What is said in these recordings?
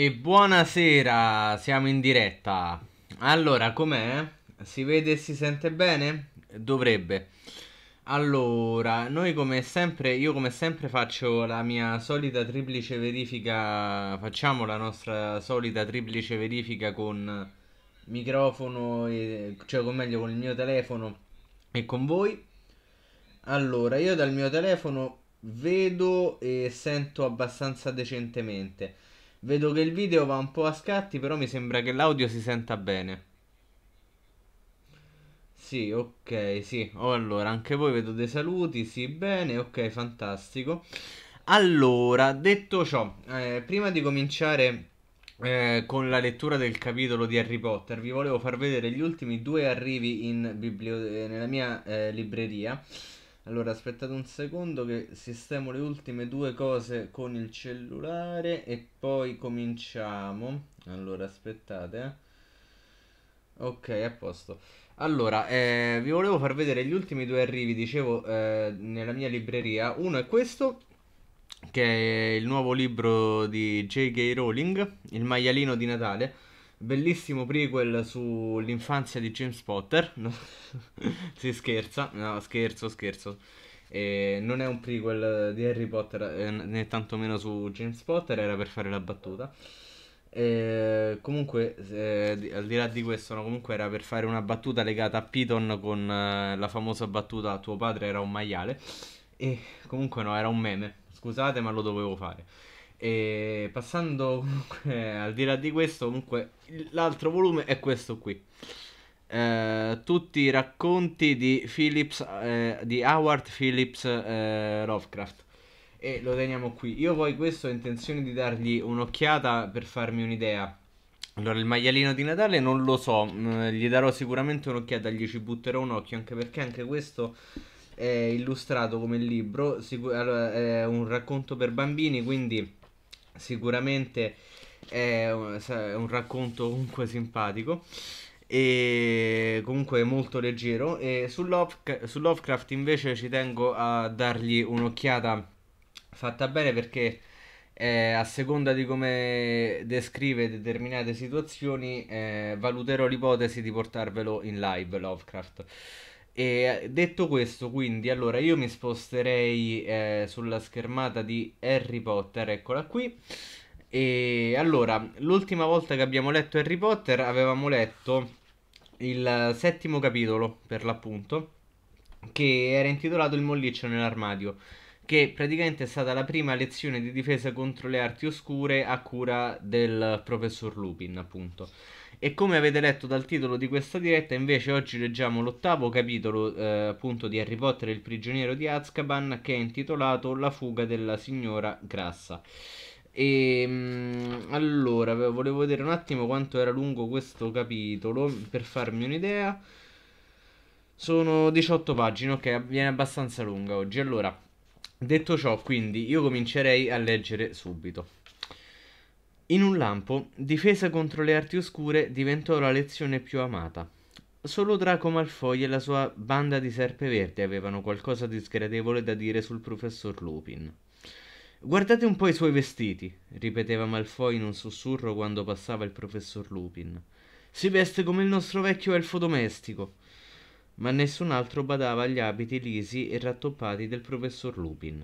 E buonasera, siamo in diretta. Allora, com'è? Si vede e si sente bene? Dovrebbe. Allora, noi come sempre, io come sempre faccio la mia solita triplice verifica, facciamo la nostra solita triplice verifica con microfono, e, cioè con meglio con il mio telefono e con voi. Allora, io dal mio telefono vedo e sento abbastanza decentemente. Vedo che il video va un po' a scatti, però mi sembra che l'audio si senta bene. Sì, ok, sì. Oh, allora, anche voi vedo dei saluti, sì, bene, ok, fantastico. Allora, detto ciò, eh, prima di cominciare eh, con la lettura del capitolo di Harry Potter, vi volevo far vedere gli ultimi due arrivi biblio- eh, nella mia eh, libreria. Allora aspettate un secondo che sistemo le ultime due cose con il cellulare e poi cominciamo. Allora aspettate. Eh. Ok, a posto. Allora, eh, vi volevo far vedere gli ultimi due arrivi, dicevo, eh, nella mia libreria. Uno è questo, che è il nuovo libro di J.K. Rowling, Il maialino di Natale Bellissimo prequel sull'infanzia di James Potter. si scherza, no, scherzo, scherzo. E non è un prequel di Harry Potter, eh, né tantomeno su James Potter, era per fare la battuta. E comunque, al di là di questo, no, comunque era per fare una battuta legata a Piton con eh, la famosa battuta tuo padre era un maiale. E comunque no, era un meme. Scusate, ma lo dovevo fare. E passando comunque al di là di questo, comunque l'altro volume è questo qui. Eh, tutti i racconti di, Phillips, eh, di Howard Phillips eh, Lovecraft e lo teniamo qui. Io poi questo ho intenzione di dargli un'occhiata per farmi un'idea. Allora, il maialino di Natale non lo so, mm, gli darò sicuramente un'occhiata, gli ci butterò un occhio, anche perché anche questo è illustrato come libro, è un racconto per bambini, quindi sicuramente è un, è un racconto comunque simpatico e comunque molto leggero e su, Love, su Lovecraft invece ci tengo a dargli un'occhiata fatta bene perché eh, a seconda di come descrive determinate situazioni eh, valuterò l'ipotesi di portarvelo in live Lovecraft e eh, detto questo, quindi, allora io mi sposterei eh, sulla schermata di Harry Potter, eccola qui. E allora, l'ultima volta che abbiamo letto Harry Potter avevamo letto il settimo capitolo, per l'appunto, che era intitolato Il molliccio nell'armadio, che praticamente è stata la prima lezione di difesa contro le arti oscure a cura del professor Lupin, appunto. E come avete letto dal titolo di questa diretta, invece oggi leggiamo l'ottavo capitolo eh, appunto di Harry Potter e il prigioniero di Azkaban che è intitolato La fuga della signora Grassa. E ehm, mh, allora, volevo vedere un attimo quanto era lungo questo capitolo per farmi un'idea. Sono 18 pagine, ok, viene abbastanza lunga oggi. Allora, detto ciò, quindi io comincerei a leggere subito. In un lampo, difesa contro le arti oscure diventò la lezione più amata. Solo Draco Malfoy e la sua banda di serpe serpeverde avevano qualcosa di sgradevole da dire sul professor Lupin. Guardate un po' i suoi vestiti, ripeteva Malfoy in un sussurro quando passava il professor Lupin. Si veste come il nostro vecchio elfo domestico. Ma nessun altro badava agli abiti lisi e rattoppati del professor Lupin.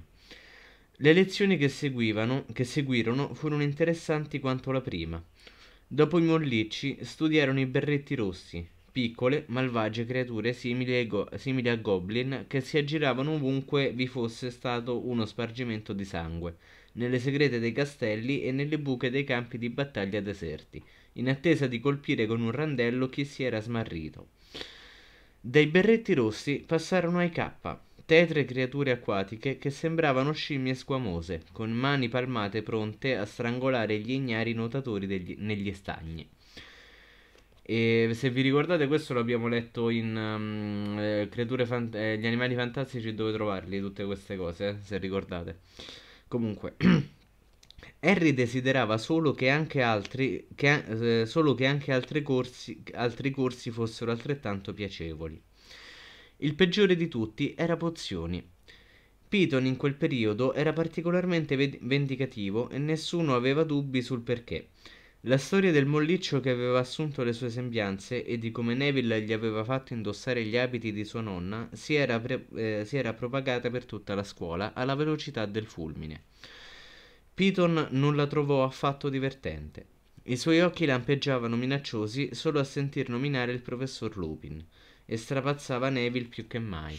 Le lezioni che, che seguirono furono interessanti quanto la prima. Dopo i mollicci studiarono i berretti rossi, piccole, malvagie creature simili, go- simili, a goblin che si aggiravano ovunque vi fosse stato uno spargimento di sangue, nelle segrete dei castelli e nelle buche dei campi di battaglia deserti, in attesa di colpire con un randello chi si era smarrito. Dai berretti rossi passarono ai K, tetre creature acquatiche che sembravano scimmie squamose, con mani palmate pronte a strangolare gli ignari nuotatori degli, negli stagni. E se vi ricordate, questo l'abbiamo letto in um, eh, fant- eh, Gli animali fantastici dove trovarli, tutte queste cose, eh, se ricordate. Comunque, Harry desiderava solo che anche altri, che, eh, solo che anche altri corsi, altri corsi fossero altrettanto piacevoli. Il peggiore di tutti era Pozioni. Piton in quel periodo era particolarmente vendicativo e nessuno aveva dubbi sul perché. La storia del molliccio che aveva assunto le sue sembianze e di come Neville gli aveva fatto indossare gli abiti di sua nonna si era, pre- eh, si era propagata per tutta la scuola alla velocità del fulmine. Piton non la trovò affatto divertente. I suoi occhi lampeggiavano minacciosi solo a sentir nominare il professor Lupin e strapazzava Neville più che mai.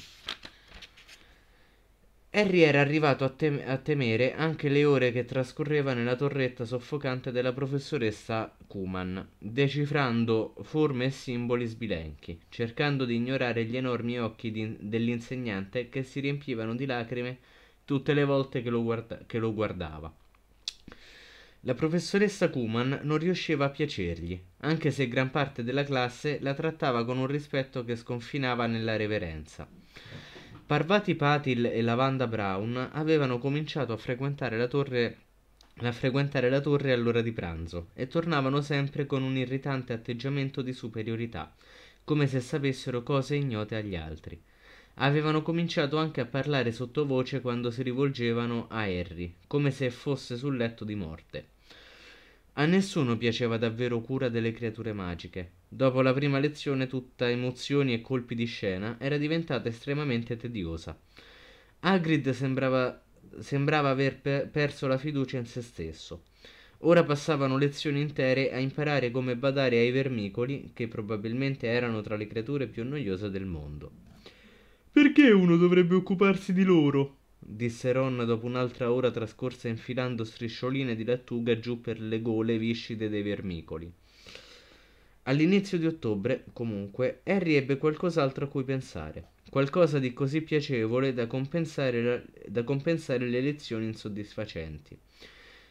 Harry era arrivato a, tem- a, temere anche le ore che trascorreva nella torretta soffocante della professoressa Kuman, decifrando forme e simboli sbilenchi, cercando di ignorare gli enormi occhi di- dell'insegnante che si riempivano di lacrime tutte le volte che lo, guarda- che lo guardava. La professoressa Kuman non riusciva a piacergli, anche se gran parte della classe la trattava con un rispetto che sconfinava nella reverenza. Parvati Patil e Lavanda Brown avevano cominciato a frequentare la torre a frequentare la torre all'ora di pranzo e tornavano sempre con un irritante atteggiamento di superiorità, come se sapessero cose ignote agli altri. Avevano cominciato anche a parlare sottovoce quando si rivolgevano a Harry, come se fosse sul letto di morte. A nessuno piaceva davvero cura delle creature magiche. Dopo la prima lezione, tutta emozioni e colpi di scena, era diventata estremamente tediosa. Hagrid sembrava, sembrava aver pe- perso la fiducia in se stesso. Ora passavano lezioni intere a imparare come badare ai vermicoli, che probabilmente erano tra le creature più noiose del mondo. Perché uno dovrebbe occuparsi di loro? disse Ron dopo un'altra ora trascorsa infilando striscioline di lattuga giù per le gole viscide dei vermicoli. All'inizio di ottobre, comunque, Harry ebbe qualcos'altro a cui pensare, qualcosa di così piacevole da compensare, la, da compensare le lezioni insoddisfacenti.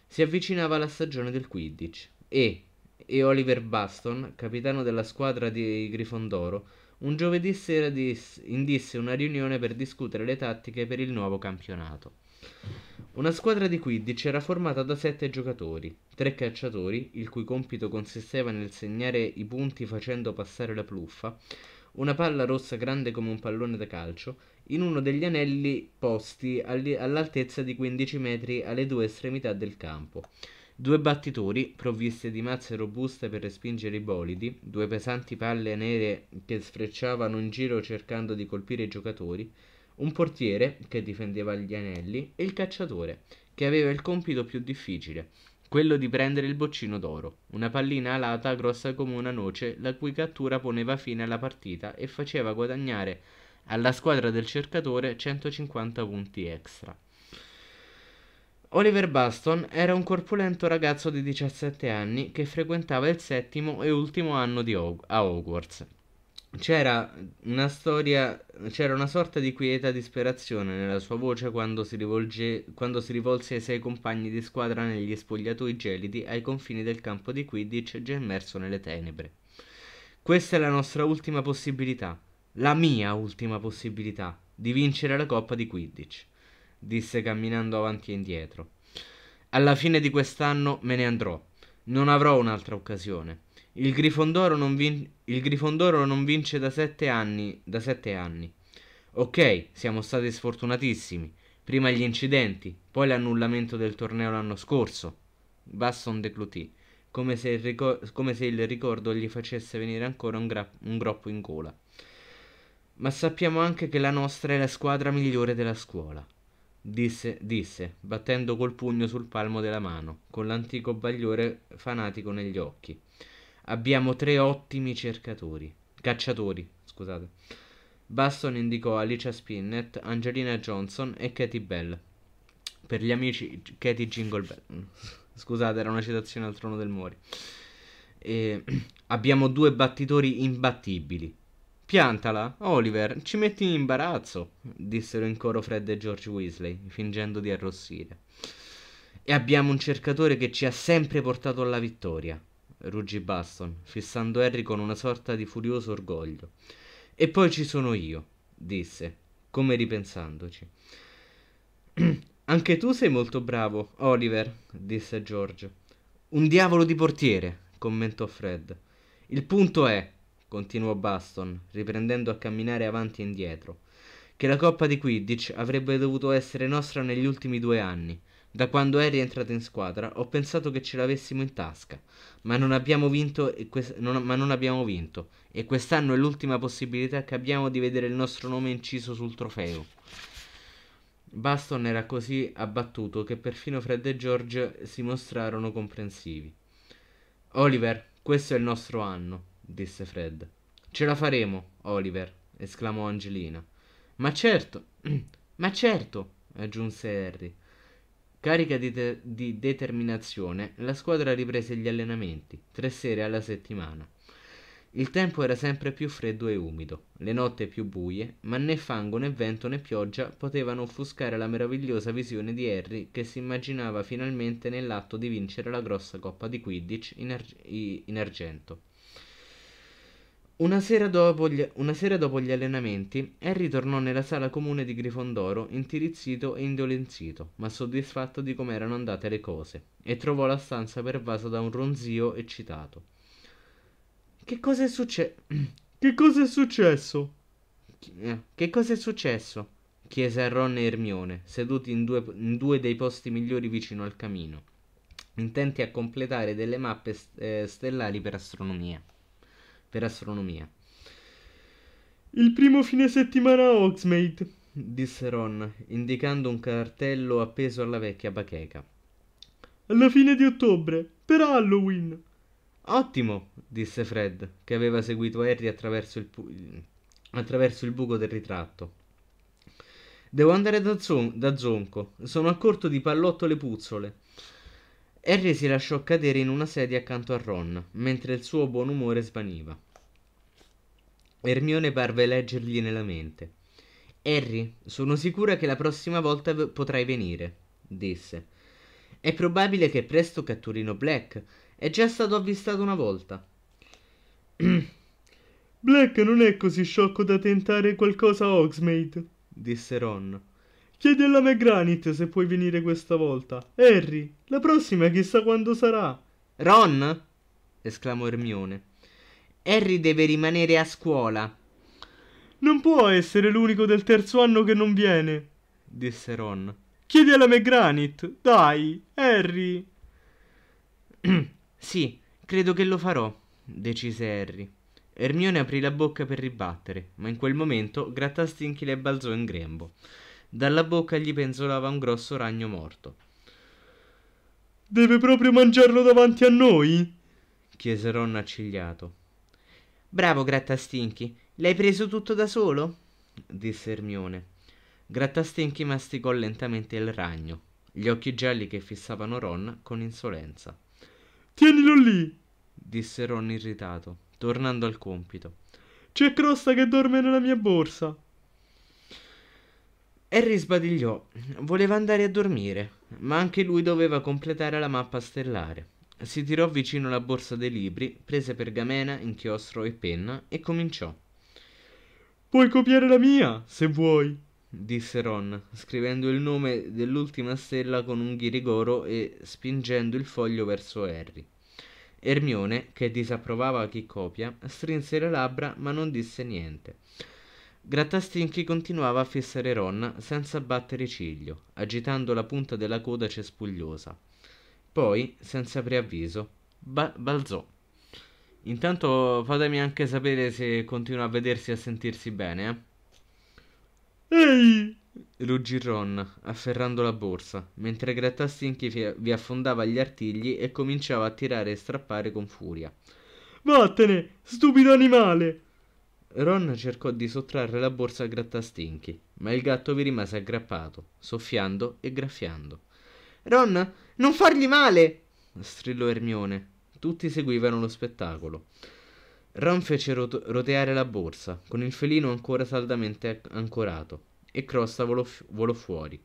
Si avvicinava la stagione del Quidditch e, e Oliver Baston, capitano della squadra di Grifondoro, un giovedì sera dis- indisse una riunione per discutere le tattiche per il nuovo campionato. Una squadra di 15 era formata da sette giocatori, tre calciatori, il cui compito consisteva nel segnare i punti facendo passare la pluffa, una palla rossa grande come un pallone da calcio, in uno degli anelli posti all'altezza di 15 metri alle due estremità del campo. Due battitori, provviste di mazze robuste per respingere i bolidi, due pesanti palle nere che sfrecciavano in giro cercando di colpire i giocatori, un portiere che difendeva gli anelli e il cacciatore, che aveva il compito più difficile, quello di prendere il boccino d'oro, una pallina alata grossa come una noce, la cui cattura poneva fine alla partita e faceva guadagnare alla squadra del cercatore 150 punti extra. Oliver Baston era un corpulento ragazzo di 17 anni che frequentava il settimo e ultimo anno Hog- a Hogwarts. C'era una, storia, c'era una sorta di quieta disperazione nella sua voce quando si, rivolge, quando si rivolse ai sei compagni di squadra negli spogliatoi gelidi ai confini del campo di Quidditch già immerso nelle tenebre. Questa è la nostra ultima possibilità, la mia ultima possibilità, di vincere la Coppa di Quidditch disse camminando avanti e indietro. Alla fine di quest'anno me ne andrò. Non avrò un'altra occasione. Il Grifondoro, vin- il Grifondoro non, vince da sette anni. Da sette anni. Ok, siamo stati sfortunatissimi. Prima gli incidenti, poi l'annullamento del torneo l'anno scorso. Basson declutì, come se il, ricor- come se il ricordo gli facesse venire ancora un, gra- un groppo in gola. Ma sappiamo anche che la nostra è la squadra migliore della scuola disse, disse, battendo col pugno sul palmo della mano, con l'antico bagliore fanatico negli occhi. Abbiamo tre ottimi cercatori. Cacciatori, scusate. Baston indicò Alicia Spinnet, Angelina Johnson e Katie Bell. Per gli amici, Katie Jingle Bell. Scusate, era una citazione al trono del Mori. E, abbiamo due battitori imbattibili. Piantala, Oliver, ci metti in imbarazzo, dissero in coro Fred e George Weasley, fingendo di arrossire. E abbiamo un cercatore che ci ha sempre portato alla vittoria, ruggì Baston, fissando Harry con una sorta di furioso orgoglio. E poi ci sono io, disse, come ripensandoci. Anche tu sei molto bravo, Oliver, disse George. Un diavolo di portiere, commentò Fred. Il punto è, continuò Baston, riprendendo a camminare avanti e indietro, che la coppa di Quidditch avrebbe dovuto essere nostra negli ultimi due anni. Da quando Harry è entrato in squadra ho pensato che ce l'avessimo in tasca, ma non abbiamo vinto e, quest- non, non abbiamo vinto, e quest'anno è l'ultima possibilità che abbiamo di vedere il nostro nome inciso sul trofeo. Baston era così abbattuto che perfino Fred e George si mostrarono comprensivi. Oliver, questo è il nostro anno disse Fred. Ce la faremo, Oliver, esclamò Angelina. Ma certo, ma certo, aggiunse Harry. Carica di, te- di, determinazione, la squadra riprese gli allenamenti, tre sere alla settimana. Il tempo era sempre più freddo e umido, le notti più buie, ma né fango né vento né pioggia potevano offuscare la meravigliosa visione di Harry che si immaginava finalmente nell'atto di vincere la grossa coppa di Quidditch in, ar- in argento. Una sera, gli, una sera, dopo gli, allenamenti, Harry tornò nella sala comune di Grifondoro, intirizzito e indolenzito, ma soddisfatto di come erano andate le cose, e trovò la stanza pervasa da un ronzio eccitato. Che cosa è successo? che cosa è successo? Eh, che cosa è successo? chiese a Ron e Hermione, seduti in due, in due dei posti migliori vicino al camino, intenti a completare delle mappe st- eh, stellari per astronomia per astronomia. Il primo fine settimana a Oxmate, disse Ron, indicando un cartello appeso alla vecchia bacheca. Alla fine di ottobre, per Halloween. Ottimo, disse Fred, che aveva seguito Harry attraverso il, pu- attraverso il buco del ritratto. Devo andare da, zon- da zonco, sono a corto di pallottole puzzole. Harry si lasciò cadere in una sedia accanto a Ron, mentre il suo buon umore svaniva. Ermione parve leggergli nella mente. Harry, sono sicura che la prossima volta potrai venire, disse. È probabile che presto catturino Black. È già stato avvistato una volta. Black non è così sciocco da tentare qualcosa a Hogsmeade, disse Ron. Chiedi alla McGranit se puoi venire questa volta. Harry, la prossima chissà quando sarà. Ron! esclamò Ermione. Harry deve rimanere a scuola. Non può essere l'unico del terzo anno che non viene, disse Ron. Chiedi alla McGranit, dai, Harry. sì, credo che lo farò, decise Harry. Ermione aprì la bocca per ribattere, ma in quel momento Grattastinchi le balzò in grembo. Dalla bocca gli penzolava un grosso ragno morto. Deve proprio mangiarlo davanti a noi? chiese Ron accigliato. Bravo Grattastinchi, l'hai preso tutto da solo? disse Ermione. Grattastinchi masticò lentamente il ragno, gli occhi gialli che fissavano Ron con insolenza. Tienilo lì! disse Ron irritato, tornando al compito. C'è crosta che dorme nella mia borsa. Harry sbadigliò, voleva andare a dormire, ma anche lui doveva completare la mappa stellare si tirò vicino la borsa dei libri, prese pergamena, inchiostro e penna e cominciò. Puoi copiare la mia, se vuoi, disse Ron, scrivendo il nome dell'ultima stella con un ghirigoro e spingendo il foglio verso Harry. Ermione, che disapprovava chi copia, strinse le labbra ma non disse niente. Grattastinchi continuava a fissare Ron senza battere ciglio, agitando la punta della coda cespugliosa. Poi, senza preavviso, ba- balzò. Intanto fatemi anche sapere se continua a vedersi e a sentirsi bene. Eh? Ehi! ruggì Ron, afferrando la borsa, mentre Grattastinchi vi affondava gli artigli e cominciava a tirare e strappare con furia. Vattene, stupido animale! Ron cercò di sottrarre la borsa a Grattastinchi, ma il gatto vi rimase aggrappato, soffiando e graffiando. Ron, non fargli male! strillò Ermione. Tutti seguivano lo spettacolo. Ron fece rot- roteare la borsa, con il felino ancora saldamente ancorato, e Crosta volò, fu- volò fuori.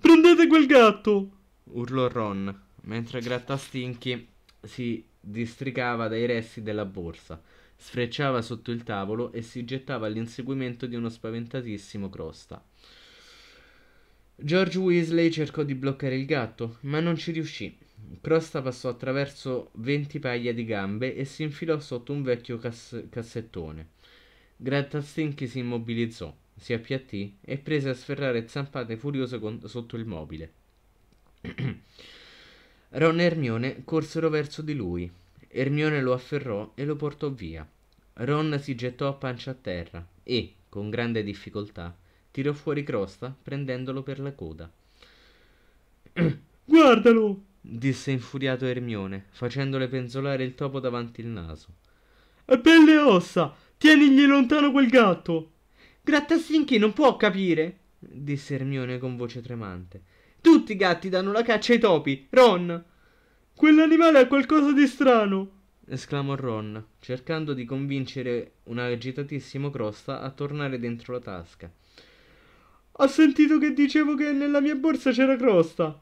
Prendete quel gatto! urlò Ron, mentre Grattastinchi si districava dai resti della borsa, sfrecciava sotto il tavolo e si gettava all'inseguimento di uno spaventatissimo Crosta. George Weasley cercò di bloccare il gatto, ma non ci riuscì. Crosta passò attraverso 20 paia di gambe e si infilò sotto un vecchio cass- cassettone. Grattastinchi si immobilizzò, si appiattì e prese a sferrare zampate furiose con- sotto il mobile. Ron e Hermione corsero verso di lui. Hermione lo afferrò e lo portò via. Ron si gettò a pancia a terra e, con grande difficoltà, Tirò fuori Crosta, prendendolo per la coda. Guardalo! disse infuriato Ermione, facendole penzolare il topo davanti il naso. È belle ossa! Tienigli lontano quel gatto! Grattastinchi non può capire! disse Ermione con voce tremante. Tutti i gatti danno la caccia ai topi, Ron! Quell'animale ha qualcosa di strano! esclamò Ron, cercando di convincere un agitatissimo Crosta a tornare dentro la tasca. Ha sentito che dicevo che nella mia borsa c'era crosta.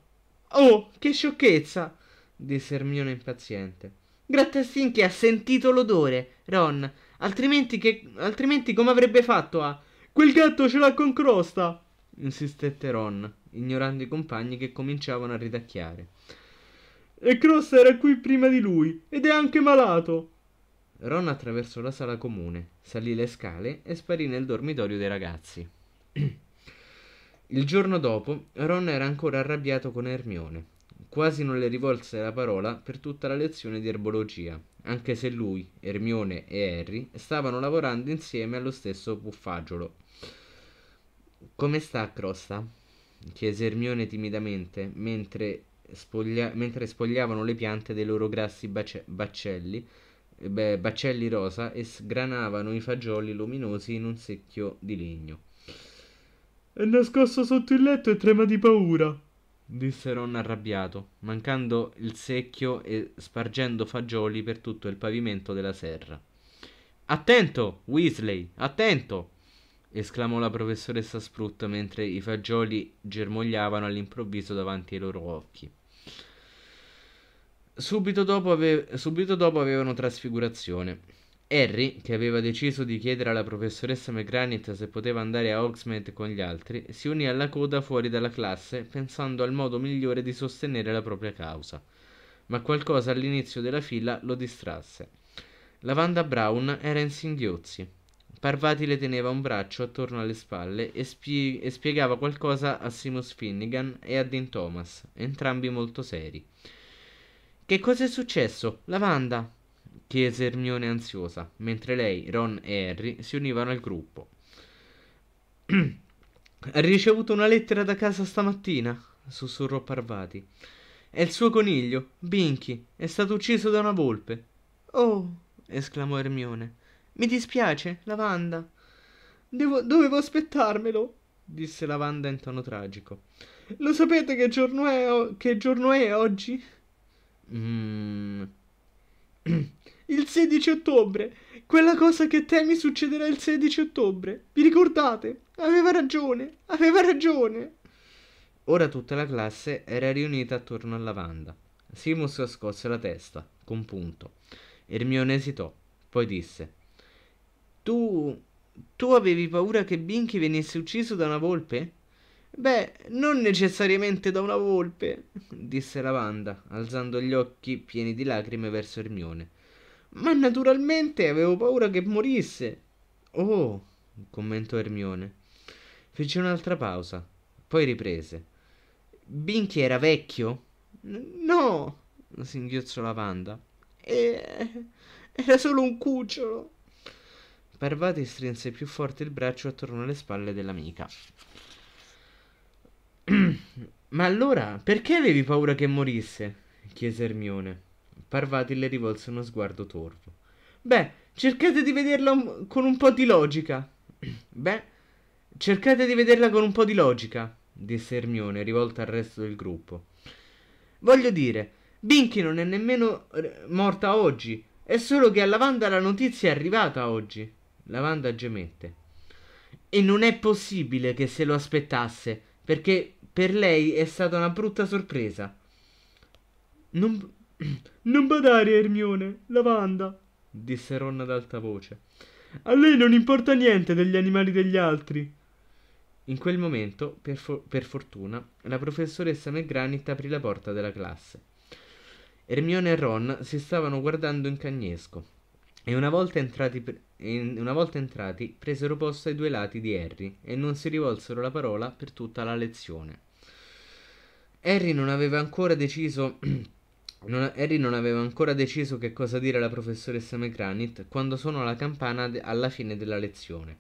Oh, che sciocchezza! disse Ermione impaziente. che ha sentito l'odore, Ron. Altrimenti, che, altrimenti come avrebbe fatto a... Quel gatto ce l'ha con crosta! insistette Ron, ignorando i compagni che cominciavano a ridacchiare. E Crosta era qui prima di lui, ed è anche malato. Ron attraversò la sala comune, salì le scale e sparì nel dormitorio dei ragazzi. Il giorno dopo Ron era ancora arrabbiato con Hermione. Quasi non le rivolse la parola per tutta la lezione di erbologia, anche se lui, Hermione e Harry stavano lavorando insieme allo stesso puffagiolo. Come sta Crosta? chiese Hermione timidamente mentre, spoglia- mentre spogliavano le piante dei loro grassi bace- baccelli, eh, beh, baccelli rosa e sgranavano i fagioli luminosi in un secchio di legno è nascosto sotto il letto e trema di paura disse Ron arrabbiato, mancando il secchio e spargendo fagioli per tutto il pavimento della serra. Attento, Weasley, attento! esclamò la professoressa Sprut mentre i fagioli germogliavano all'improvviso davanti ai loro occhi. Subito dopo, ave- subito dopo avevano trasfigurazione. Harry, che aveva deciso di chiedere alla professoressa McGranit se poteva andare a Hogsmeade con gli altri, si unì alla coda fuori dalla classe pensando al modo migliore di sostenere la propria causa. Ma qualcosa all'inizio della fila lo distrasse. Lavanda Brown era in singhiozzi. Parvati le teneva un braccio attorno alle spalle e, spie- e spiegava qualcosa a Simus Finnegan e a Dean Thomas, entrambi molto seri. Che cosa è successo? Lavanda! chiese Hermione ansiosa, mentre lei, Ron e Harry si univano al gruppo. Hai ricevuto una lettera da casa stamattina? sussurrò Parvati. È il suo coniglio, Binky, è stato ucciso da una volpe. Oh! esclamò Hermione. Mi dispiace, Lavanda. Devo, dovevo aspettarmelo, disse Lavanda in tono tragico. Lo sapete che giorno è, che giorno è oggi? Mmm Il 16 ottobre. Quella cosa che temi succederà il 16 ottobre. Vi ricordate? Aveva ragione. Aveva ragione. Ora tutta la classe era riunita attorno alla lavanda. Simus scosse la testa, con punto. Ermione esitò, poi disse: Tu. tu avevi paura che Binky venisse ucciso da una volpe? Beh, non necessariamente da una volpe, disse la Wanda, alzando gli occhi pieni di lacrime verso Ermione. Ma naturalmente avevo paura che morisse. Oh, commentò Ermione. Fece un'altra pausa, poi riprese. Binky era vecchio? No, singhiozzò la Wanda. E... Era solo un cucciolo. Parvati strinse più forte il braccio attorno alle spalle dell'amica. Ma allora, perché avevi paura che morisse? chiese Ermione. Parvati le rivolse uno sguardo torvo. Beh, cercate di vederla con un po' di logica. Beh, cercate di vederla con un po' di logica, disse Ermione, rivolta al resto del gruppo. Voglio dire, Binky non è nemmeno eh, morta oggi, è solo che a Lavanda la notizia è arrivata oggi. Lavanda gemette. E non è possibile che se lo aspettasse, perché per lei è stata una brutta sorpresa. Non, non badare, Ermione, lavanda, disse Ron ad alta voce. A lei non importa niente degli animali degli altri. In quel momento, per, for- per fortuna, la professoressa McGranit aprì la porta della classe. Ermione e Ron si stavano guardando in cagnesco e una volta, entrati, una volta entrati presero posto ai due lati di Harry e non si rivolsero la parola per tutta la lezione. Harry non aveva ancora deciso. non, Harry non aveva ancora deciso che cosa dire alla professoressa McGranit quando suonò la campana de- alla fine della lezione,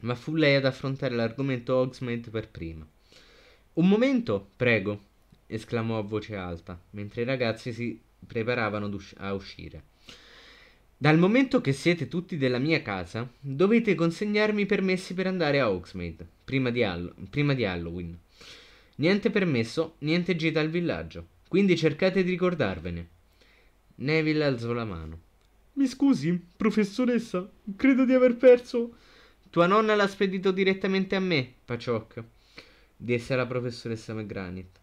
ma fu lei ad affrontare l'argomento Hogsmeade per prima. Un momento, prego, esclamò a voce alta, mentre i ragazzi si preparavano usci- a uscire. Dal momento che siete tutti della mia casa, dovete consegnarmi i permessi per andare a Oxmaid prima, all- prima di Halloween. Niente permesso, niente gita al villaggio. Quindi cercate di ricordarvene. Neville alzò la mano. Mi scusi, professoressa, credo di aver perso. Tua nonna l'ha spedito direttamente a me, Paciocca, disse la professoressa McGranit.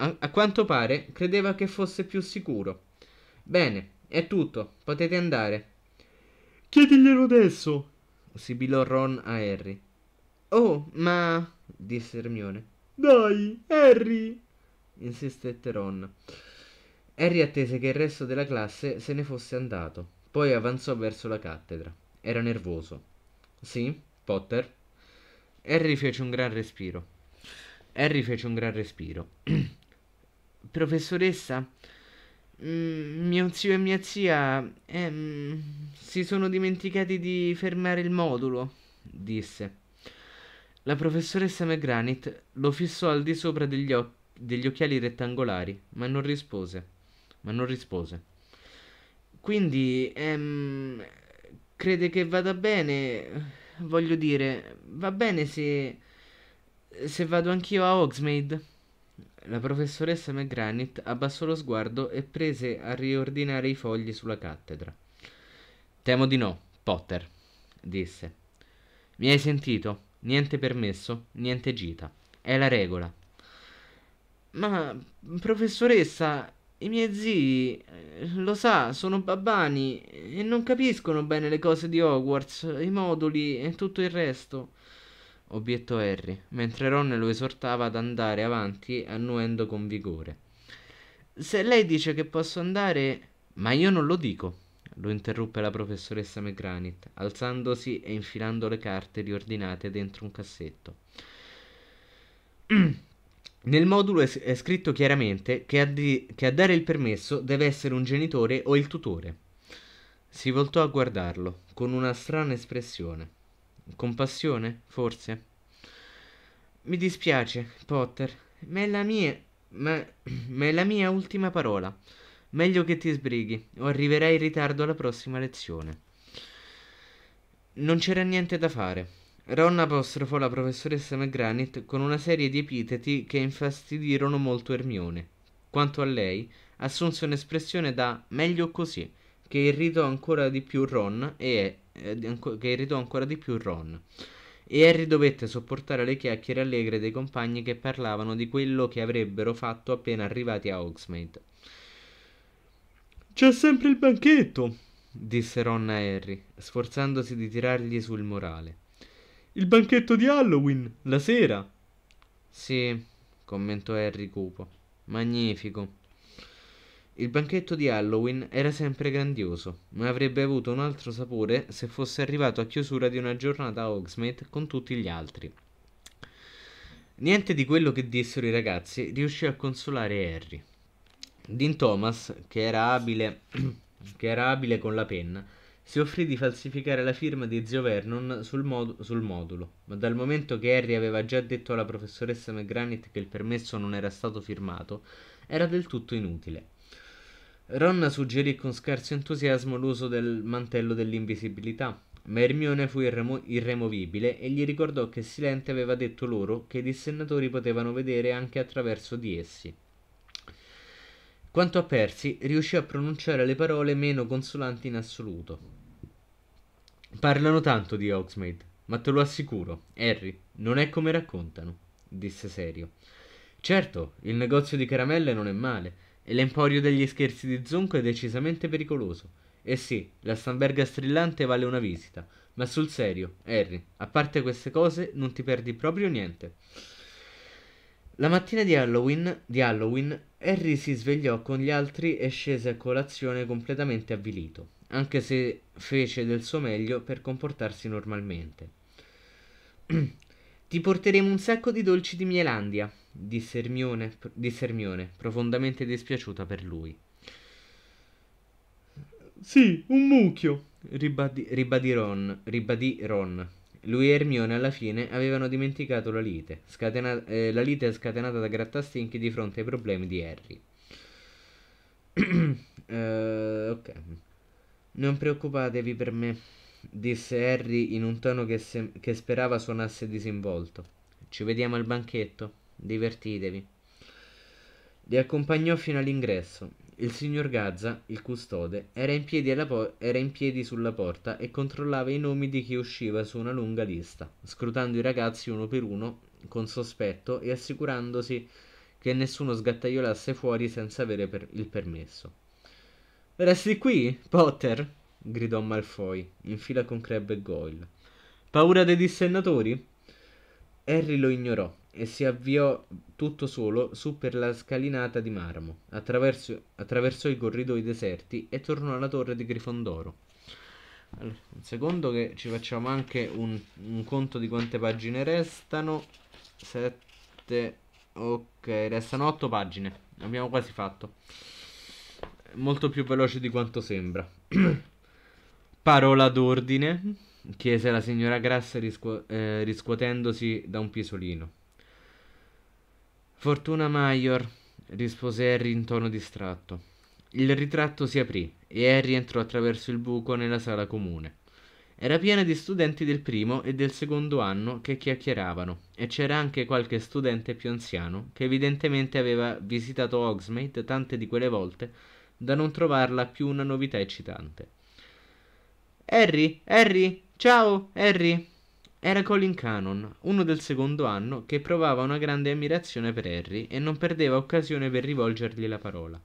A, a quanto pare credeva che fosse più sicuro. Bene, è tutto, potete andare. Chiediglielo adesso, sibilò Ron a Harry. Oh, ma... disse Hermione, dai, Harry! insistette Ron. Harry attese che il resto della classe se ne fosse andato, poi avanzò verso la cattedra. Era nervoso. Sì, Potter? Harry fece un gran respiro. Harry fece un gran respiro. Professoressa, mm, mio zio e mia zia ehm, si sono dimenticati di fermare il modulo, disse. La professoressa McGranit lo fissò al di sopra degli, oc- degli occhiali rettangolari, ma non rispose. Ma non rispose. Quindi, ehm, crede che vada bene? Voglio dire, va bene se... se vado anch'io a Hogsmeade? La professoressa McGranit abbassò lo sguardo e prese a riordinare i fogli sulla cattedra. Temo di no, Potter, disse. Mi hai sentito? Niente permesso, niente gita. È la regola. Ma, professoressa, i miei zii, eh, lo sa, sono babbani e non capiscono bene le cose di Hogwarts, i moduli e tutto il resto. Obiettò Harry, mentre Ron lo esortava ad andare avanti annuendo con vigore. Se lei dice che posso andare... Ma io non lo dico, lo interruppe la professoressa McGranit, alzandosi e infilando le carte riordinate dentro un cassetto. Nel modulo è, scritto chiaramente che a, di, che a dare il permesso deve essere un genitore o il tutore. Si voltò a guardarlo, con una strana espressione. Compassione, forse? Mi dispiace, Potter, ma è la mia... Ma, ma è la mia ultima parola. Meglio che ti sbrighi, o arriverai in ritardo alla prossima lezione. Non c'era niente da fare. Ron apostrofò la professoressa McGranit con una serie di epiteti che infastidirono molto Ermione. Quanto a lei, assunse un'espressione da meglio così, che irritò ancora di più Ron e eh, che irritò ancora di più Ron. E Harry dovette sopportare le chiacchiere allegre dei compagni che parlavano di quello che avrebbero fatto appena arrivati a Hogsmeade. C'è sempre il banchetto, disse Ron a Harry, sforzandosi di tirargli sul morale. Il banchetto di Halloween, la sera. Sì, commentò Harry cupo. Magnifico. Il banchetto di Halloween era sempre grandioso, ma avrebbe avuto un altro sapore se fosse arrivato a chiusura di una giornata a Hogsmeade con tutti gli altri. Niente di quello che dissero i ragazzi riuscì a consolare Harry. Dean Thomas, che era abile, che era abile con la penna, si offrì di falsificare la firma di zio Vernon sul, mod- sul, modulo, ma dal momento che Harry aveva già detto alla professoressa McGranit che il permesso non era stato firmato, era del tutto inutile. Ron suggerì con scarso entusiasmo l'uso del mantello dell'invisibilità, ma Hermione fu irremo- irremovibile e gli ricordò che Silente aveva detto loro che i dissennatori potevano vedere anche attraverso di essi. Quanto a Percy, riuscì a pronunciare le parole meno consolanti in assoluto. Parlano tanto di Oxmade, ma te lo assicuro, Harry, non è come raccontano, disse serio. Certo, il negozio di caramelle non è male, e l'emporio degli scherzi di Zunco è decisamente pericoloso. E eh sì, la Stamberga strillante vale una visita, ma sul serio, Harry, a parte queste cose, non ti perdi proprio niente. La mattina di Halloween, di Halloween, Harry si svegliò con gli altri e scese a colazione completamente avvilito, anche se fece del suo meglio per comportarsi normalmente. Ti porteremo un sacco di dolci di Mielandia, disse Hermione, disse Hermione profondamente dispiaciuta per lui. Sì, un mucchio, ribadì, ribadì Ron, ribadì Ron lui e Hermione alla fine avevano dimenticato la lite, scatena- eh, la lite scatenata da Grattastinchi di fronte ai problemi di Harry. uh, ok. Non preoccupatevi per me, disse Harry in un tono che, se- che sperava suonasse disinvolto. Ci vediamo al banchetto, divertitevi. Li accompagnò fino all'ingresso. Il signor Gazza, il custode, era in, por- era in piedi sulla porta e controllava i nomi di chi usciva su una lunga lista, scrutando i ragazzi uno per uno con sospetto e assicurandosi che nessuno sgattaiolasse fuori senza avere per- il permesso. Resti qui, Potter? gridò Malfoy, in fila con Crabbe e Goyle. Paura dei dissennatori? Harry lo ignorò, e si avviò tutto solo su per la scalinata di marmo, attraversò i corridoi deserti e tornò alla torre di Grifondoro. Allora, un secondo che ci facciamo anche un, un conto di quante pagine restano. 7, ok, restano 8 pagine. Abbiamo quasi fatto. Molto più veloce di quanto sembra. Parola d'ordine, chiese la signora Grassa riscu- eh, riscuotendosi da un pisolino. Fortuna Major, rispose Harry in tono distratto. Il ritratto si aprì e Harry entrò attraverso il buco nella sala comune. Era piena di studenti del primo e del secondo anno che chiacchieravano, e c'era anche qualche studente più anziano che evidentemente aveva visitato Hogsmeade tante di quelle volte da non trovarla più una novità eccitante. Harry, Harry, ciao, Harry, era Colin Cannon, uno del secondo anno, che provava una grande ammirazione per Harry e non perdeva occasione per rivolgergli la parola.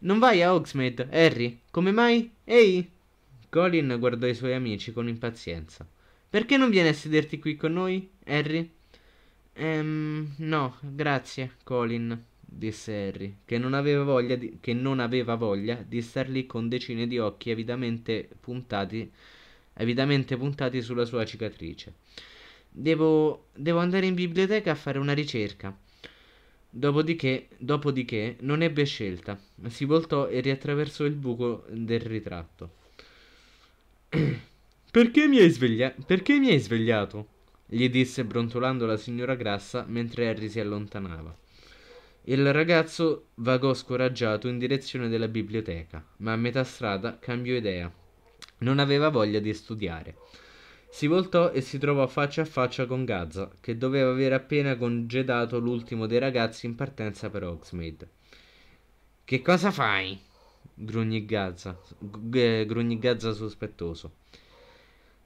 Non vai a Hogsmeade, Harry? Come mai? Ehi! Colin guardò i suoi amici con impazienza. Perché non vieni a sederti qui con noi, Harry? Ehm, no, grazie, Colin, disse Harry, che non, di, che non aveva voglia di star lì con decine di occhi avidamente puntati avidamente puntati sulla sua cicatrice. Devo, devo andare in biblioteca a fare una ricerca. Dopodiché, dopodiché non ebbe scelta. Si voltò e riattraversò il buco del ritratto. Perché mi hai, sveglia- perché mi hai svegliato? gli disse brontolando la signora Grassa mentre Harry si allontanava. Il ragazzo vagò scoraggiato in direzione della biblioteca, ma a metà strada cambiò idea. Non aveva voglia di studiare. Si voltò e si trovò faccia a faccia con Gazza, che doveva aver appena congedato l'ultimo dei ragazzi in partenza per Oxmade. Che cosa fai? grugnì Gazza, g- grugnì Gazza sospettoso.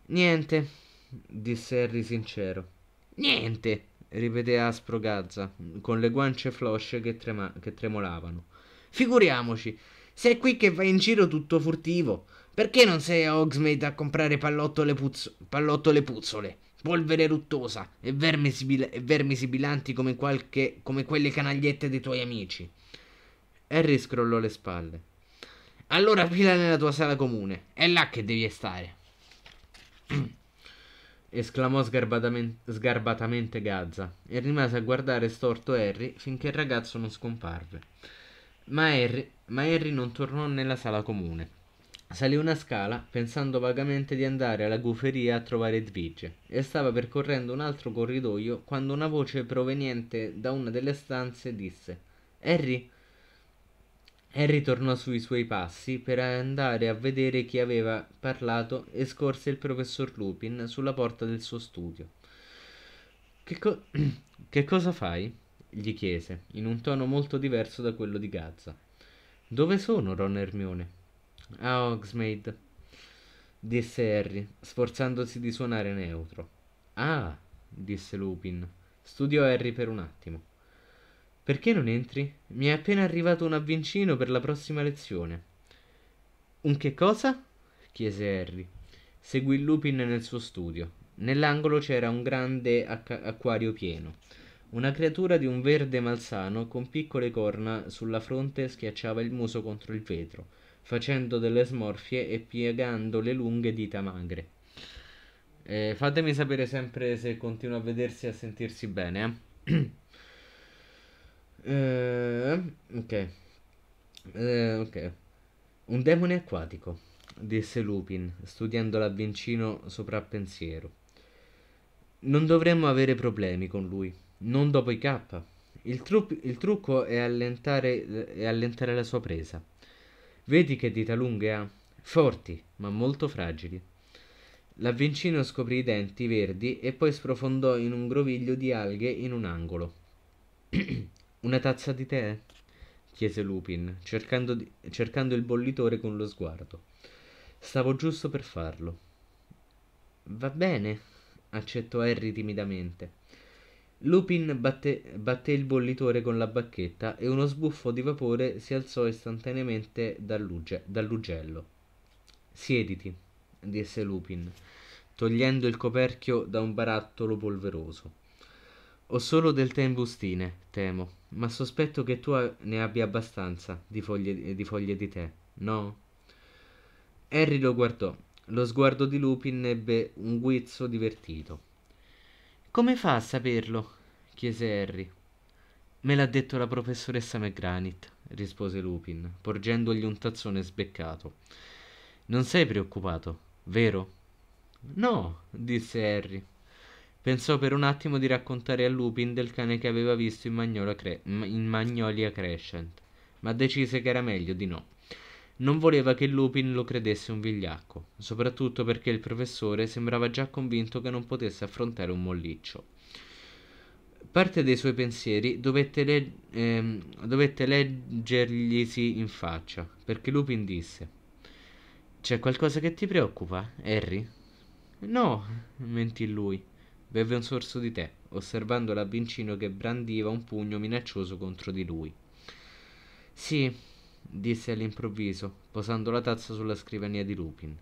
Niente, disse Harry sincero. Niente, ripeté aspro Gazza, con le guance flosce che, trema- che tremolavano. Figuriamoci, sei qui che vai in giro tutto furtivo. Perché non sei a Hogsmeade a comprare pallottole, puzzo- pallottole puzzole, polvere ruttosa e vermi, sibil- e vermi sibilanti come, qualche, come quelle canagliette dei tuoi amici? Harry scrollò le spalle. Allora fila nella tua sala comune. È là che devi stare. esclamò sgarbatamente, sgarbatamente Gazza e rimase a guardare storto Harry finché il ragazzo non scomparve. Ma Harry ma Harry non tornò nella sala comune. Salì una scala, pensando vagamente di andare alla guferia a trovare Zvige, e stava percorrendo un altro corridoio quando una voce proveniente da una delle stanze disse Harry. Harry tornò sui suoi passi per andare a vedere chi aveva parlato e scorse il professor Lupin sulla porta del suo studio. Che, co- che cosa fai? gli chiese, in un tono molto diverso da quello di Gazza. Dove sono Ron e Hermione? A Hogsmeade, disse Harry, sforzandosi di suonare neutro. Ah, disse Lupin. Studiò Harry per un attimo. Perché non entri? Mi è appena arrivato un avvincino per la prossima lezione. Un che cosa? chiese Harry. Seguì Lupin nel suo studio. Nell'angolo c'era un grande acqu- acquario pieno. Una creatura di un verde malsano con piccole corna sulla fronte schiacciava il muso contro il vetro, facendo delle smorfie e piegando le lunghe dita magre. Eh, fatemi sapere sempre se continua a vedersi e a sentirsi bene. Eh? eh, ok. Eh, ok. Un demone acquatico, disse Lupin, studiandola vicino sopra pensiero. Non dovremmo avere problemi con lui non dopo i K. Il, tru- il trucco è allentare, è allentare la sua presa. Vedi che dita lunghe ha, forti, ma molto fragili. L'avvincino scoprì i denti verdi e poi sprofondò in un groviglio di alghe in un angolo. Una tazza di tè? chiese Lupin, cercando, di, cercando, il bollitore con lo sguardo. Stavo giusto per farlo. Va bene, accettò Harry timidamente. Lupin batté, batté il bollitore con la bacchetta e uno sbuffo di vapore si alzò istantaneamente dall'ugello. Siediti, disse Lupin, togliendo il coperchio da un barattolo polveroso. Ho solo del tè in bustine, temo, ma sospetto che tu ne abbia abbastanza di foglie di, foglie di tè, no? Harry lo guardò. Lo sguardo di Lupin ebbe un guizzo divertito come fa a saperlo chiese harry me l'ha detto la professoressa mcgranit rispose lupin porgendogli un tazzone sbeccato non sei preoccupato vero no disse harry pensò per un attimo di raccontare a lupin del cane che aveva visto in, Cre- in magnolia crescent ma decise che era meglio di no non voleva che Lupin lo credesse un vigliacco, soprattutto perché il professore sembrava già convinto che non potesse affrontare un molliccio. Parte dei suoi pensieri dovette, le- ehm, dovette leggerglisi in faccia, perché Lupin disse c'è qualcosa che ti preoccupa, Harry? No, mentì lui. Beve un sorso di tè, osservando l'abbincino che brandiva un pugno minaccioso contro di lui. Sì, disse all'improvviso, posando la tazza sulla scrivania di Lupin.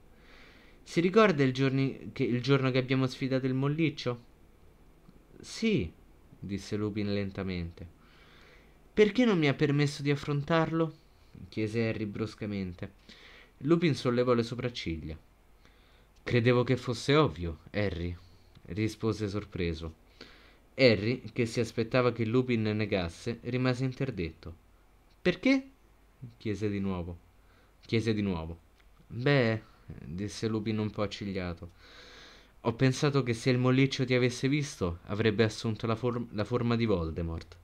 Si ricorda il, giorni, che, il giorno che abbiamo sfidato il molliccio? Sì, disse Lupin lentamente. Perché non mi ha permesso di affrontarlo? chiese Harry bruscamente. Lupin sollevò le sopracciglia. Credevo che fosse ovvio, Harry, rispose sorpreso. Harry, che si aspettava che Lupin negasse, rimase interdetto. Perché? chiese di nuovo. Chiese di nuovo. Beh, disse Lupin un po' accigliato. Ho pensato che se il molliccio ti avesse visto, avrebbe assunto la, for- la forma di Voldemort.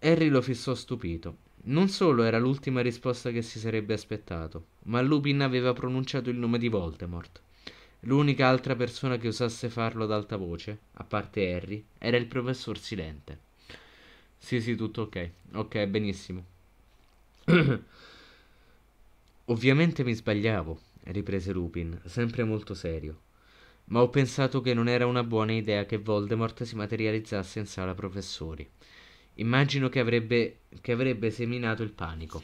Harry lo fissò stupito. Non solo era l'ultima risposta che si sarebbe aspettato, ma Lupin aveva pronunciato il nome di Voldemort. L'unica altra persona che osasse farlo ad alta voce, a parte Harry, era il professor Silente. Sì, sì, tutto ok. Ok, benissimo. Ovviamente mi sbagliavo, riprese Lupin, sempre molto serio. Ma ho pensato che non era una buona idea che Voldemort si materializzasse in sala professori. Immagino che avrebbe, che avrebbe seminato il panico.